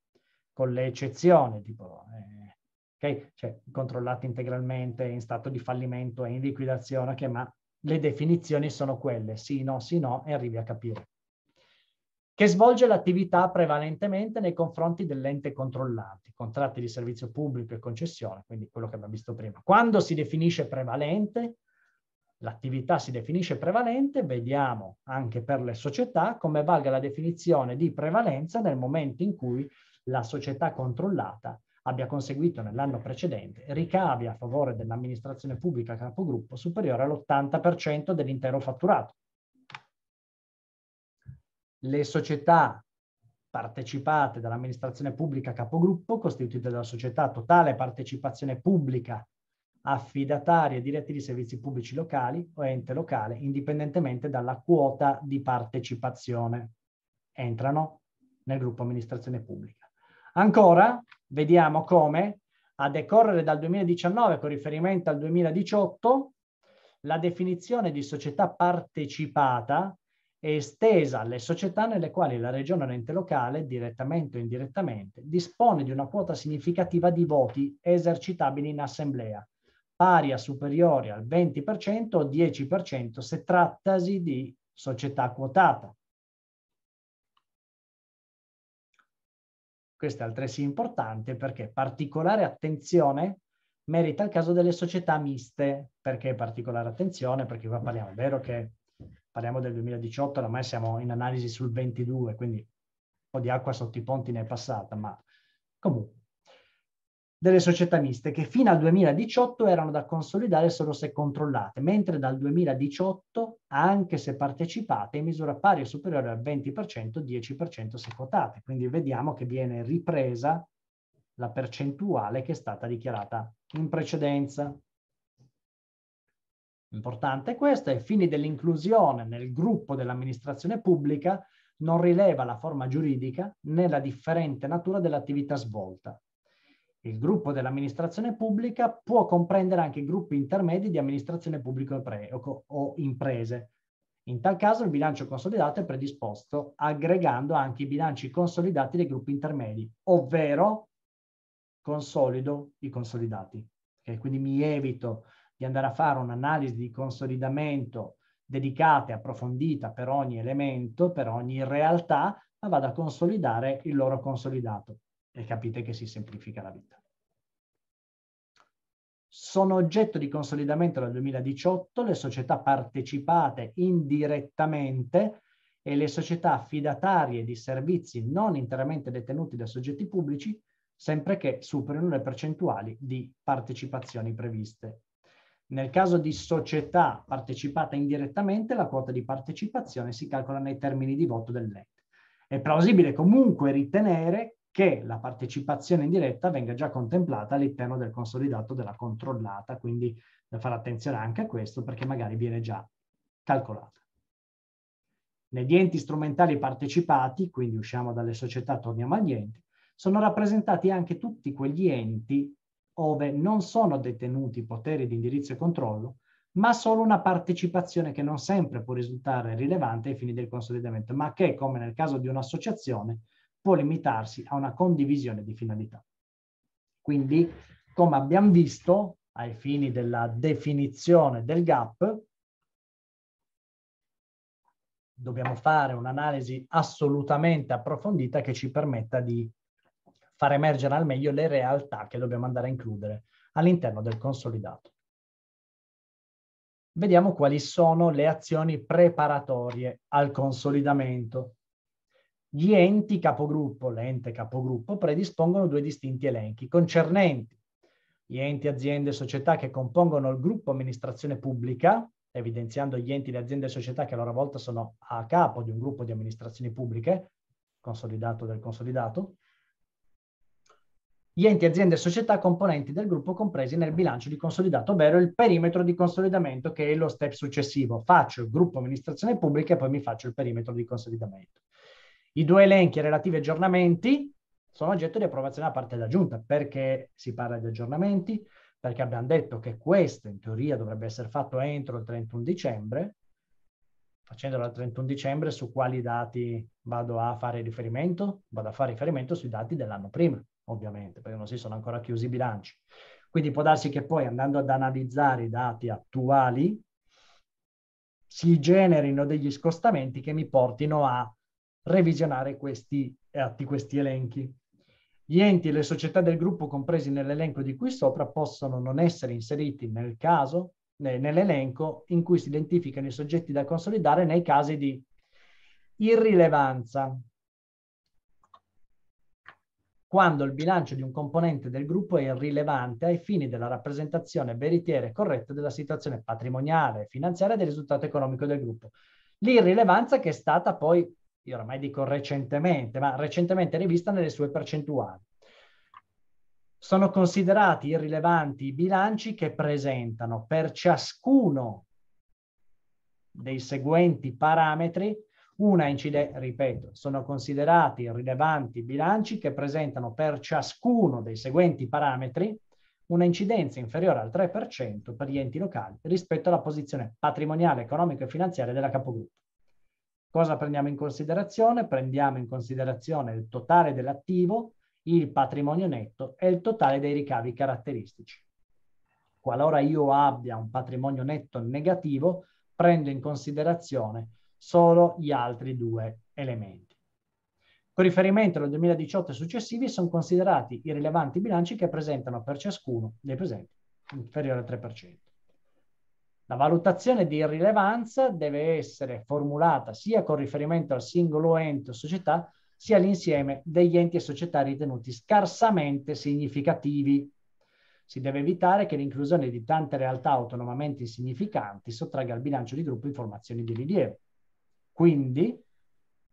Speaker 1: con le eccezioni, tipo, eh, okay? cioè, controllate integralmente, in stato di fallimento e in liquidazione, okay, ma le definizioni sono quelle, sì, no, sì, no, e arrivi a capire che svolge l'attività prevalentemente nei confronti dell'ente controllante, contratti di servizio pubblico e concessione, quindi quello che abbiamo visto prima. Quando si definisce prevalente, l'attività si definisce prevalente, vediamo anche per le società come valga la definizione di prevalenza nel momento in cui la società controllata abbia conseguito nell'anno precedente ricavi a favore dell'amministrazione pubblica capogruppo superiore all'80% dell'intero fatturato le società partecipate dall'amministrazione pubblica capogruppo, costituite dalla società totale partecipazione pubblica affidatarie diretti di servizi pubblici locali o ente locale, indipendentemente dalla quota di partecipazione. Entrano nel gruppo amministrazione pubblica. Ancora, vediamo come a decorrere dal 2019 con riferimento al 2018 la definizione di società partecipata è estesa alle società nelle quali la regione o l'ente locale, direttamente o indirettamente, dispone di una quota significativa di voti esercitabili in assemblea, pari a superiore al 20% o 10% se trattasi di società quotata. Questo è altresì importante perché particolare attenzione merita il caso delle società miste. Perché particolare attenzione? Perché qua parliamo, è vero che parliamo del 2018, ormai siamo in analisi sul 22, quindi un po' di acqua sotto i ponti ne è passata, ma comunque delle società miste che fino al 2018 erano da consolidare solo se controllate, mentre dal 2018, anche se partecipate, in misura pari o superiore al 20%, 10% se quotate. Quindi vediamo che viene ripresa la percentuale che è stata dichiarata in precedenza. Importante questo, ai fini dell'inclusione nel gruppo dell'amministrazione pubblica non rileva la forma giuridica né la differente natura dell'attività svolta. Il gruppo dell'amministrazione pubblica può comprendere anche gruppi intermedi di amministrazione pubblica o imprese. In tal caso il bilancio consolidato è predisposto aggregando anche i bilanci consolidati dei gruppi intermedi, ovvero consolido i consolidati. Okay? Quindi mi evito andare a fare un'analisi di consolidamento dedicata e approfondita per ogni elemento, per ogni realtà, ma vado a consolidare il loro consolidato e capite che si semplifica la vita. Sono oggetto di consolidamento dal 2018 le società partecipate indirettamente e le società affidatarie di servizi non interamente detenuti da soggetti pubblici, sempre che superino le percentuali di partecipazioni previste nel caso di società partecipata indirettamente, la quota di partecipazione si calcola nei termini di voto del net. È plausibile comunque ritenere che la partecipazione indiretta venga già contemplata all'interno del consolidato della controllata, quindi da fare attenzione anche a questo perché magari viene già calcolata. Negli enti strumentali partecipati, quindi usciamo dalle società, torniamo agli enti, sono rappresentati anche tutti quegli enti ove non sono detenuti poteri di indirizzo e controllo, ma solo una partecipazione che non sempre può risultare rilevante ai fini del consolidamento, ma che, come nel caso di un'associazione, può limitarsi a una condivisione di finalità. Quindi, come abbiamo visto, ai fini della definizione del gap, dobbiamo fare un'analisi assolutamente approfondita che ci permetta di far emergere al meglio le realtà che dobbiamo andare a includere all'interno del consolidato. Vediamo quali sono le azioni preparatorie al consolidamento. Gli enti capogruppo, l'ente capogruppo, predispongono due distinti elenchi concernenti gli enti, aziende e società che compongono il gruppo amministrazione pubblica, evidenziando gli enti, le aziende e società che a loro volta sono a capo di un gruppo di amministrazioni pubbliche, consolidato del consolidato, gli enti, aziende e società componenti del gruppo compresi nel bilancio di consolidato, ovvero il perimetro di consolidamento che è lo step successivo. Faccio il gruppo amministrazione pubblica e poi mi faccio il perimetro di consolidamento. I due elenchi relativi aggiornamenti sono oggetto di approvazione da parte della Giunta. Perché si parla di aggiornamenti? Perché abbiamo detto che questo in teoria dovrebbe essere fatto entro il 31 dicembre. Facendolo al 31 dicembre, su quali dati vado a fare riferimento? Vado a fare riferimento sui dati dell'anno prima ovviamente, perché non si sono ancora chiusi i bilanci. Quindi può darsi che poi andando ad analizzare i dati attuali si generino degli scostamenti che mi portino a revisionare questi, eh, questi elenchi. Gli enti e le società del gruppo compresi nell'elenco di qui sopra possono non essere inseriti nel caso, nell'elenco in cui si identificano i soggetti da consolidare nei casi di irrilevanza, quando il bilancio di un componente del gruppo è irrilevante ai fini della rappresentazione veritiera e corretta della situazione patrimoniale e finanziaria del risultato economico del gruppo. L'irrilevanza che è stata poi, io oramai dico recentemente, ma recentemente rivista nelle sue percentuali. Sono considerati irrilevanti i bilanci che presentano per ciascuno dei seguenti parametri una incidenza, ripeto, sono considerati rilevanti bilanci che presentano per ciascuno dei seguenti parametri una incidenza inferiore al 3% per gli enti locali rispetto alla posizione patrimoniale, economica e finanziaria della capogruppo. Cosa prendiamo in considerazione? Prendiamo in considerazione il totale dell'attivo, il patrimonio netto e il totale dei ricavi caratteristici. Qualora io abbia un patrimonio netto negativo, prendo in considerazione solo gli altri due elementi. Con riferimento al 2018 e successivi sono considerati i rilevanti bilanci che presentano per ciascuno dei presenti inferiore al 3%. La valutazione di irrilevanza deve essere formulata sia con riferimento al singolo ente o società, sia all'insieme degli enti e società ritenuti scarsamente significativi. Si deve evitare che l'inclusione di tante realtà autonomamente insignificanti sottragga al bilancio di gruppo informazioni di rilievo. Quindi,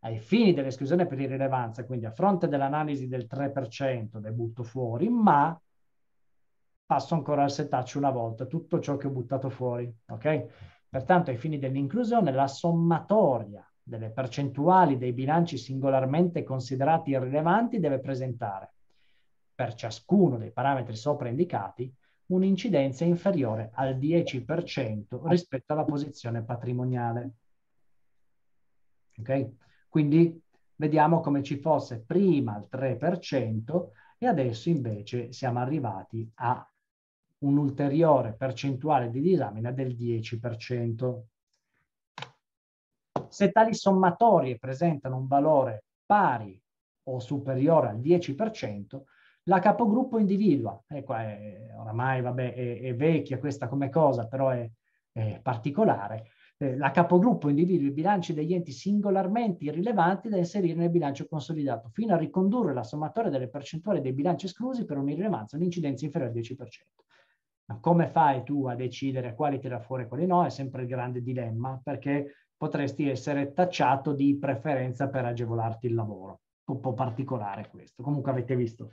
Speaker 1: ai fini dell'esclusione per irrilevanza, quindi a fronte dell'analisi del 3% le butto fuori, ma passo ancora al setaccio una volta tutto ciò che ho buttato fuori, ok? Pertanto, ai fini dell'inclusione, la sommatoria delle percentuali dei bilanci singolarmente considerati irrilevanti deve presentare, per ciascuno dei parametri sopra indicati, un'incidenza inferiore al 10% rispetto alla posizione patrimoniale. Okay? Quindi vediamo come ci fosse prima il 3% e adesso invece siamo arrivati a un'ulteriore percentuale di disamina del 10%. Se tali sommatorie presentano un valore pari o superiore al 10%, la capogruppo individua, ecco, è, oramai vabbè, è, è vecchia questa come cosa, però è, è particolare, eh, la capogruppo individui i bilanci degli enti singolarmente irrilevanti da inserire nel bilancio consolidato, fino a ricondurre la sommatoria delle percentuali dei bilanci esclusi per un'irrilevanza un'incidenza inferiore al 10%. Ma come fai tu a decidere quali tirare fuori e quali no? È sempre il grande dilemma, perché potresti essere tacciato di preferenza per agevolarti il lavoro. Un po' particolare questo, comunque avete visto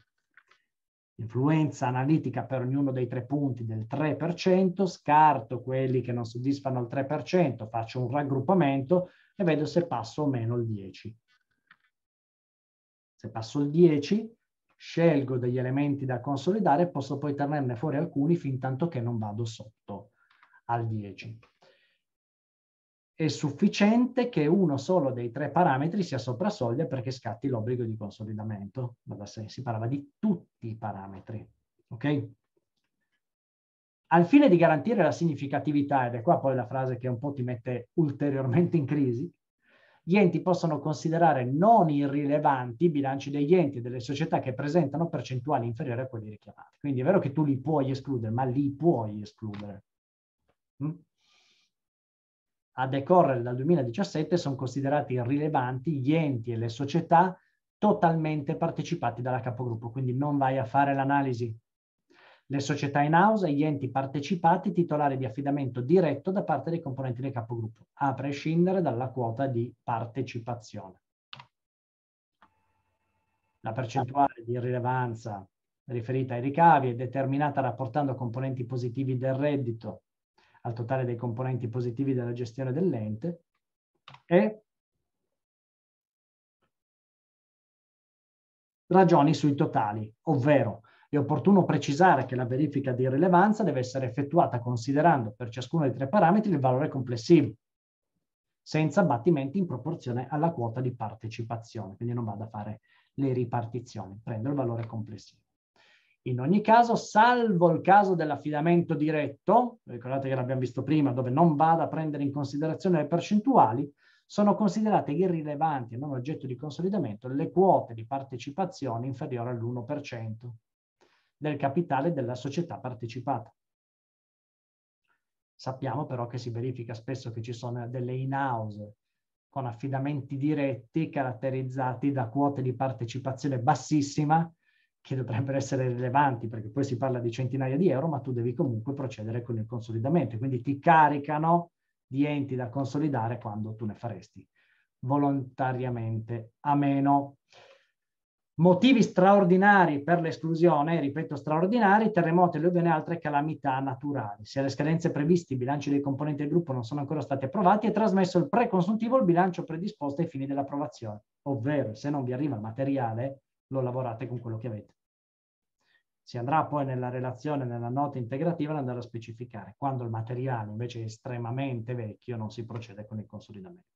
Speaker 1: influenza analitica per ognuno dei tre punti del 3%, scarto quelli che non soddisfano il 3%, faccio un raggruppamento e vedo se passo o meno il 10. Se passo il 10, scelgo degli elementi da consolidare e posso poi tenerne fuori alcuni fin tanto che non vado sotto al 10 è sufficiente che uno solo dei tre parametri sia sopra soglia perché scatti l'obbligo di consolidamento. Ma da sé si parlava di tutti i parametri. Ok? Al fine di garantire la significatività, ed è qua poi la frase che un po' ti mette ulteriormente in crisi, gli enti possono considerare non irrilevanti i bilanci degli enti e delle società che presentano percentuali inferiori a quelli richiamati. Quindi è vero che tu li puoi escludere, ma li puoi escludere. Mm? a decorrere dal 2017 sono considerati rilevanti gli enti e le società totalmente partecipati dalla capogruppo, quindi non vai a fare l'analisi. Le società in house e gli enti partecipati titolari di affidamento diretto da parte dei componenti del capogruppo, a prescindere dalla quota di partecipazione. La percentuale di rilevanza riferita ai ricavi è determinata rapportando componenti positivi del reddito al totale dei componenti positivi della gestione dell'ente e ragioni sui totali, ovvero è opportuno precisare che la verifica di rilevanza deve essere effettuata considerando per ciascuno dei tre parametri il valore complessivo, senza abbattimenti in proporzione alla quota di partecipazione, quindi non vado a fare le ripartizioni, prendo il valore complessivo. In ogni caso, salvo il caso dell'affidamento diretto, ricordate che l'abbiamo visto prima, dove non vada a prendere in considerazione le percentuali, sono considerate irrilevanti e non oggetto di consolidamento le quote di partecipazione inferiore all'1% del capitale della società partecipata. Sappiamo però che si verifica spesso che ci sono delle in-house con affidamenti diretti caratterizzati da quote di partecipazione bassissima che dovrebbero essere rilevanti, perché poi si parla di centinaia di euro, ma tu devi comunque procedere con il consolidamento. Quindi ti caricano di enti da consolidare quando tu ne faresti volontariamente a meno. Motivi straordinari per l'esclusione, ripeto straordinari, terremoti, alluvioni e altre calamità naturali. Se le scadenze previste, i bilanci dei componenti del gruppo non sono ancora stati approvati, è trasmesso il preconsuntivo il bilancio predisposto ai fini dell'approvazione. Ovvero, se non vi arriva il materiale, lo lavorate con quello che avete. Si andrà poi nella relazione, nella nota integrativa, ad andare a specificare. Quando il materiale invece è estremamente vecchio, non si procede con il consolidamento.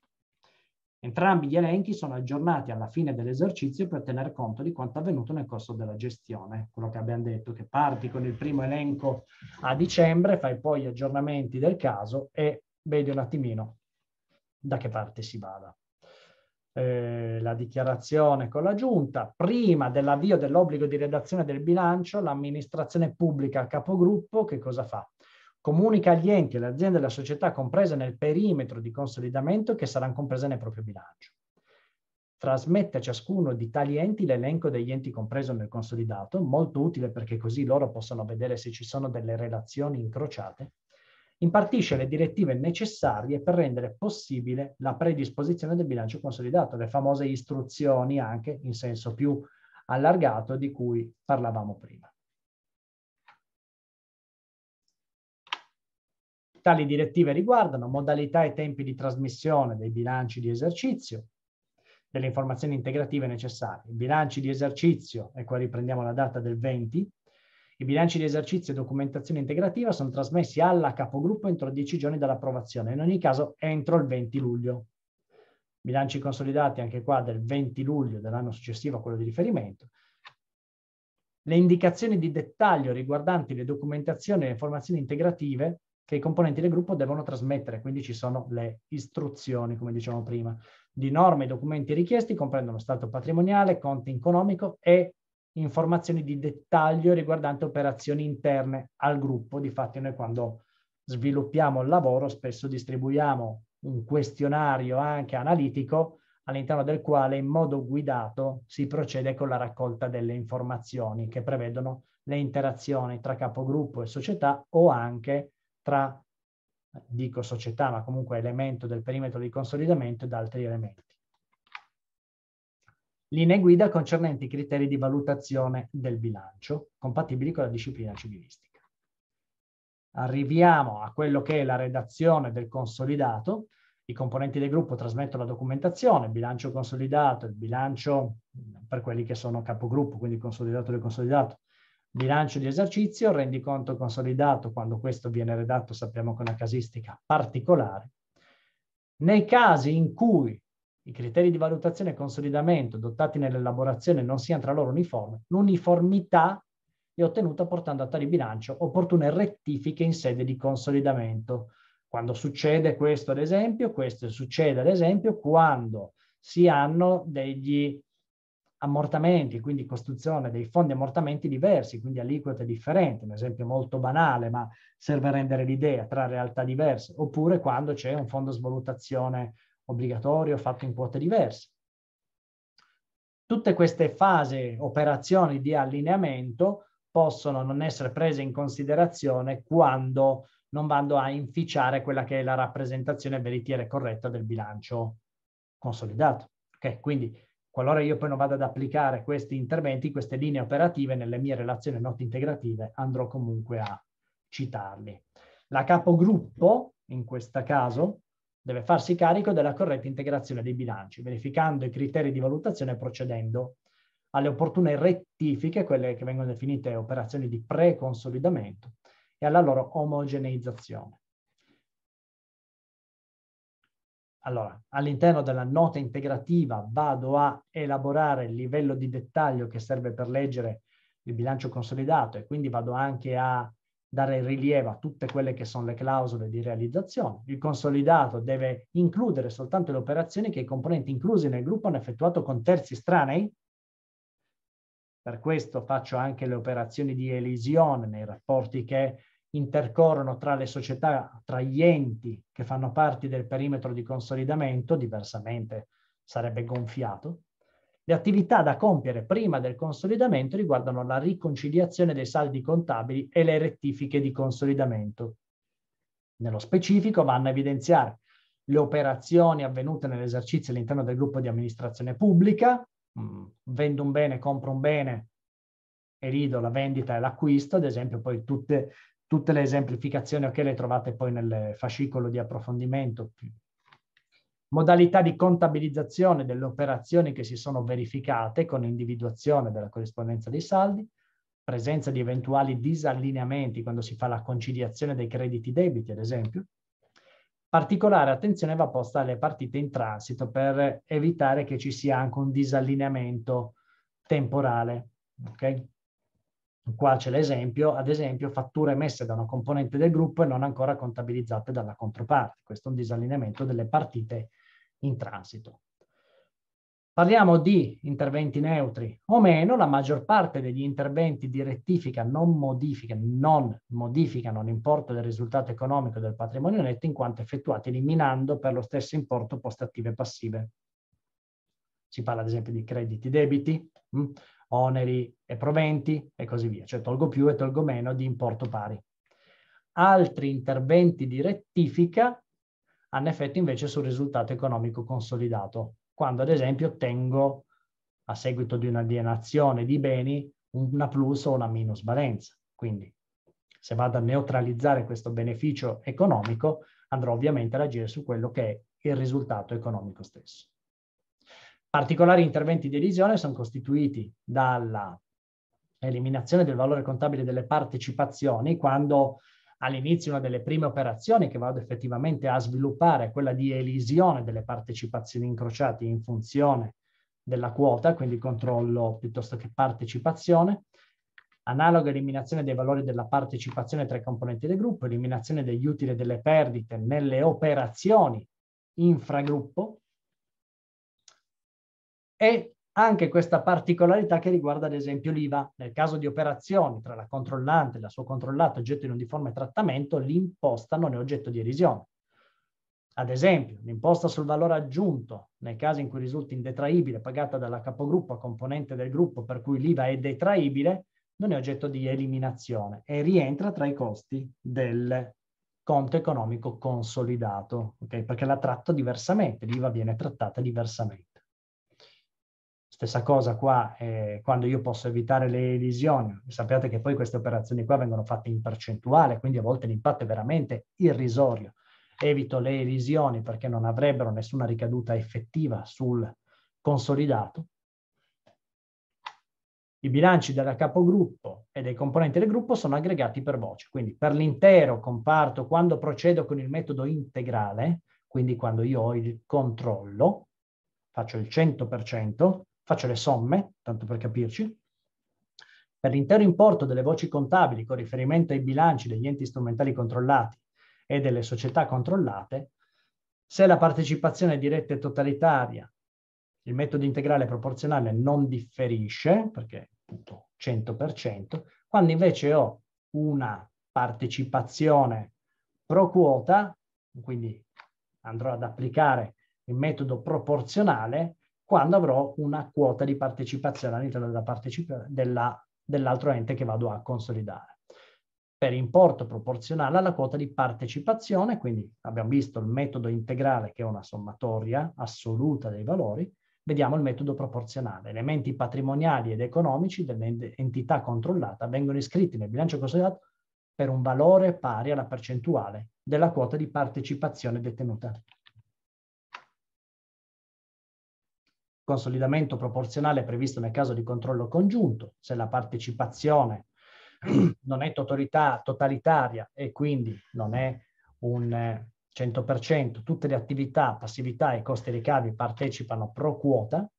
Speaker 1: Entrambi gli elenchi sono aggiornati alla fine dell'esercizio per tener conto di quanto avvenuto nel corso della gestione. Quello che abbiamo detto, che parti con il primo elenco a dicembre, fai poi gli aggiornamenti del caso e vedi un attimino da che parte si vada eh, la dichiarazione con la giunta, prima dell'avvio dell'obbligo di redazione del bilancio, l'amministrazione pubblica a capogruppo che cosa fa? Comunica agli enti e alle aziende della società comprese nel perimetro di consolidamento che saranno comprese nel proprio bilancio. Trasmette a ciascuno di tali enti l'elenco degli enti compreso nel consolidato, molto utile perché così loro possono vedere se ci sono delle relazioni incrociate impartisce le direttive necessarie per rendere possibile la predisposizione del bilancio consolidato, le famose istruzioni anche in senso più allargato di cui parlavamo prima. Tali direttive riguardano modalità e tempi di trasmissione dei bilanci di esercizio, delle informazioni integrative necessarie. bilanci di esercizio, e qua riprendiamo la data del 20 i bilanci di esercizio e documentazione integrativa sono trasmessi alla capogruppo entro 10 giorni dall'approvazione, in ogni caso entro il 20 luglio. Bilanci consolidati anche qua del 20 luglio dell'anno successivo a quello di riferimento. Le indicazioni di dettaglio riguardanti le documentazioni e le informazioni integrative che i componenti del gruppo devono trasmettere, quindi ci sono le istruzioni, come dicevamo prima. Di norme e documenti richiesti comprendono stato patrimoniale, conti economico e informazioni di dettaglio riguardanti operazioni interne al gruppo. Difatti noi quando sviluppiamo il lavoro spesso distribuiamo un questionario anche analitico all'interno del quale in modo guidato si procede con la raccolta delle informazioni che prevedono le interazioni tra capogruppo e società o anche tra, dico società, ma comunque elemento del perimetro di consolidamento ed altri elementi linee guida concernenti i criteri di valutazione del bilancio compatibili con la disciplina civilistica. Arriviamo a quello che è la redazione del consolidato. I componenti del gruppo trasmettono la documentazione, il bilancio consolidato, il bilancio mm, per quelli che sono capogruppo, quindi consolidato del consolidato, bilancio di esercizio, rendiconto consolidato, quando questo viene redatto sappiamo che è una casistica particolare. Nei casi in cui i criteri di valutazione e consolidamento adottati nell'elaborazione non siano tra loro uniformi, l'uniformità è ottenuta portando a tale bilancio opportune rettifiche in sede di consolidamento. Quando succede questo, ad esempio, questo succede, ad esempio, quando si hanno degli ammortamenti, quindi costruzione dei fondi ammortamenti diversi, quindi aliquote differenti, un esempio molto banale, ma serve a rendere l'idea tra realtà diverse, oppure quando c'è un fondo svalutazione obbligatorio fatto in quote diverse. Tutte queste fasi, operazioni di allineamento possono non essere prese in considerazione quando non vanno a inficiare quella che è la rappresentazione veritiera e corretta del bilancio consolidato. Okay? Quindi qualora io poi non vado ad applicare questi interventi, queste linee operative nelle mie relazioni note integrative, andrò comunque a citarli. La capogruppo, in questo caso, Deve farsi carico della corretta integrazione dei bilanci, verificando i criteri di valutazione e procedendo alle opportune rettifiche, quelle che vengono definite operazioni di pre-consolidamento, e alla loro omogeneizzazione. Allora, all'interno della nota integrativa vado a elaborare il livello di dettaglio che serve per leggere il bilancio consolidato e quindi vado anche a dare rilievo a tutte quelle che sono le clausole di realizzazione. Il consolidato deve includere soltanto le operazioni che i componenti inclusi nel gruppo hanno effettuato con terzi estranei. Per questo faccio anche le operazioni di elisione nei rapporti che intercorrono tra le società, tra gli enti che fanno parte del perimetro di consolidamento, diversamente sarebbe gonfiato, le attività da compiere prima del consolidamento riguardano la riconciliazione dei saldi contabili e le rettifiche di consolidamento. Nello specifico vanno a evidenziare le operazioni avvenute nell'esercizio all'interno del gruppo di amministrazione pubblica, mm, vendo un bene, compro un bene, e rido la vendita e l'acquisto, ad esempio poi tutte, tutte le esemplificazioni che le trovate poi nel fascicolo di approfondimento modalità di contabilizzazione delle operazioni che si sono verificate con individuazione della corrispondenza dei saldi, presenza di eventuali disallineamenti quando si fa la conciliazione dei crediti debiti, ad esempio. Particolare attenzione va posta alle partite in transito per evitare che ci sia anche un disallineamento temporale. Okay? Qua c'è l'esempio, ad esempio, fatture emesse da una componente del gruppo e non ancora contabilizzate dalla controparte. Questo è un disallineamento delle partite in transito. Parliamo di interventi neutri o meno, la maggior parte degli interventi di rettifica non modifica, non modificano l'importo del risultato economico del patrimonio netto in quanto effettuati eliminando per lo stesso importo poste attive e passive. Si parla ad esempio di crediti debiti, hm, oneri e proventi e così via, cioè tolgo più e tolgo meno di importo pari. Altri interventi di rettifica hanno effetto invece sul risultato economico consolidato, quando ad esempio ottengo a seguito di una alienazione di beni una plus o una minus valenza. Quindi se vado a neutralizzare questo beneficio economico andrò ovviamente ad agire su quello che è il risultato economico stesso. Particolari interventi di elisione sono costituiti dalla eliminazione del valore contabile delle partecipazioni quando all'inizio una delle prime operazioni che vado effettivamente a sviluppare è quella di elisione delle partecipazioni incrociate in funzione della quota, quindi controllo piuttosto che partecipazione, analoga eliminazione dei valori della partecipazione tra i componenti del gruppo, eliminazione degli utili e delle perdite nelle operazioni infragruppo e anche questa particolarità che riguarda ad esempio l'IVA. Nel caso di operazioni tra la controllante e la sua controllata oggetto di un difforme trattamento, l'imposta non è oggetto di erisione. Ad esempio, l'imposta sul valore aggiunto, nei casi in cui risulti indetraibile, pagata dalla capogruppo a componente del gruppo per cui l'IVA è detraibile, non è oggetto di eliminazione e rientra tra i costi del conto economico consolidato, okay? perché la tratto diversamente, l'IVA viene trattata diversamente. Stessa cosa qua, eh, quando io posso evitare le lesioni, sappiate che poi queste operazioni qua vengono fatte in percentuale, quindi a volte l'impatto è veramente irrisorio. Evito le lesioni perché non avrebbero nessuna ricaduta effettiva sul consolidato. I bilanci della capogruppo e dei componenti del gruppo sono aggregati per voce, quindi per l'intero comparto quando procedo con il metodo integrale, quindi quando io ho il controllo, faccio il 100%, Faccio le somme, tanto per capirci. Per l'intero importo delle voci contabili con riferimento ai bilanci degli enti strumentali controllati e delle società controllate, se la partecipazione diretta è totalitaria, il metodo integrale proporzionale non differisce, perché appunto 100%, quando invece ho una partecipazione pro quota, quindi andrò ad applicare il metodo proporzionale, quando avrò una quota di partecipazione all'interno della partecipa- della, dell'altro ente che vado a consolidare per importo proporzionale alla quota di partecipazione, quindi abbiamo visto il metodo integrale che è una sommatoria assoluta dei valori, vediamo il metodo proporzionale. Elementi patrimoniali ed economici dell'entità controllata vengono iscritti nel bilancio consolidato per un valore pari alla percentuale della quota di partecipazione detenuta consolidamento proporzionale previsto nel caso di controllo congiunto, se la partecipazione non è totalitaria e quindi non è un 100%, eh, tutte le attività, passività e costi ricavi partecipano pro quota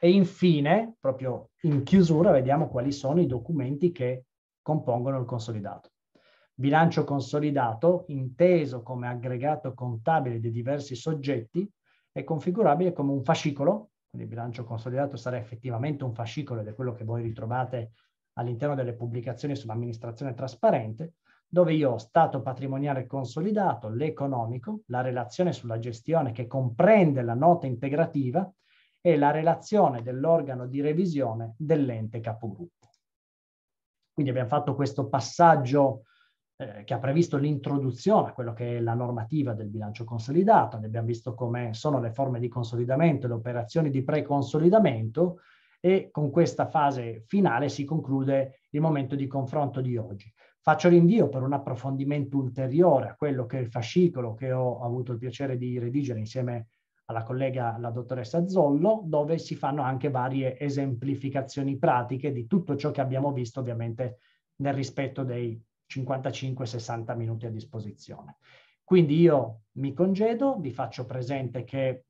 Speaker 1: e infine, proprio in chiusura, vediamo quali sono i documenti che compongono il consolidato. Bilancio consolidato, inteso come aggregato contabile di diversi soggetti, è configurabile come un fascicolo quindi il bilancio consolidato sarà effettivamente un fascicolo ed è quello che voi ritrovate all'interno delle pubblicazioni sull'amministrazione trasparente, dove io ho stato patrimoniale consolidato, l'economico, la relazione sulla gestione che comprende la nota integrativa e la relazione dell'organo di revisione dell'ente capogruppo. Quindi abbiamo fatto questo passaggio eh, che ha previsto l'introduzione a quello che è la normativa del bilancio consolidato, ne abbiamo visto come sono le forme di consolidamento, le operazioni di pre-consolidamento e con questa fase finale si conclude il momento di confronto di oggi. Faccio l'invio per un approfondimento ulteriore a quello che è il fascicolo che ho avuto il piacere di redigere insieme alla collega la dottoressa Zollo, dove si fanno anche varie esemplificazioni pratiche di tutto ciò che abbiamo visto, ovviamente nel rispetto dei 55-60 minuti a disposizione. Quindi io mi congedo, vi faccio presente che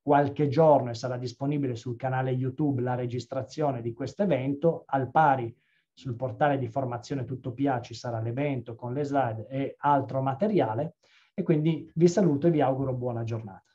Speaker 1: qualche giorno sarà disponibile sul canale YouTube la registrazione di questo evento, al pari sul portale di formazione Tutto PA ci sarà l'evento con le slide e altro materiale e quindi vi saluto e vi auguro buona giornata.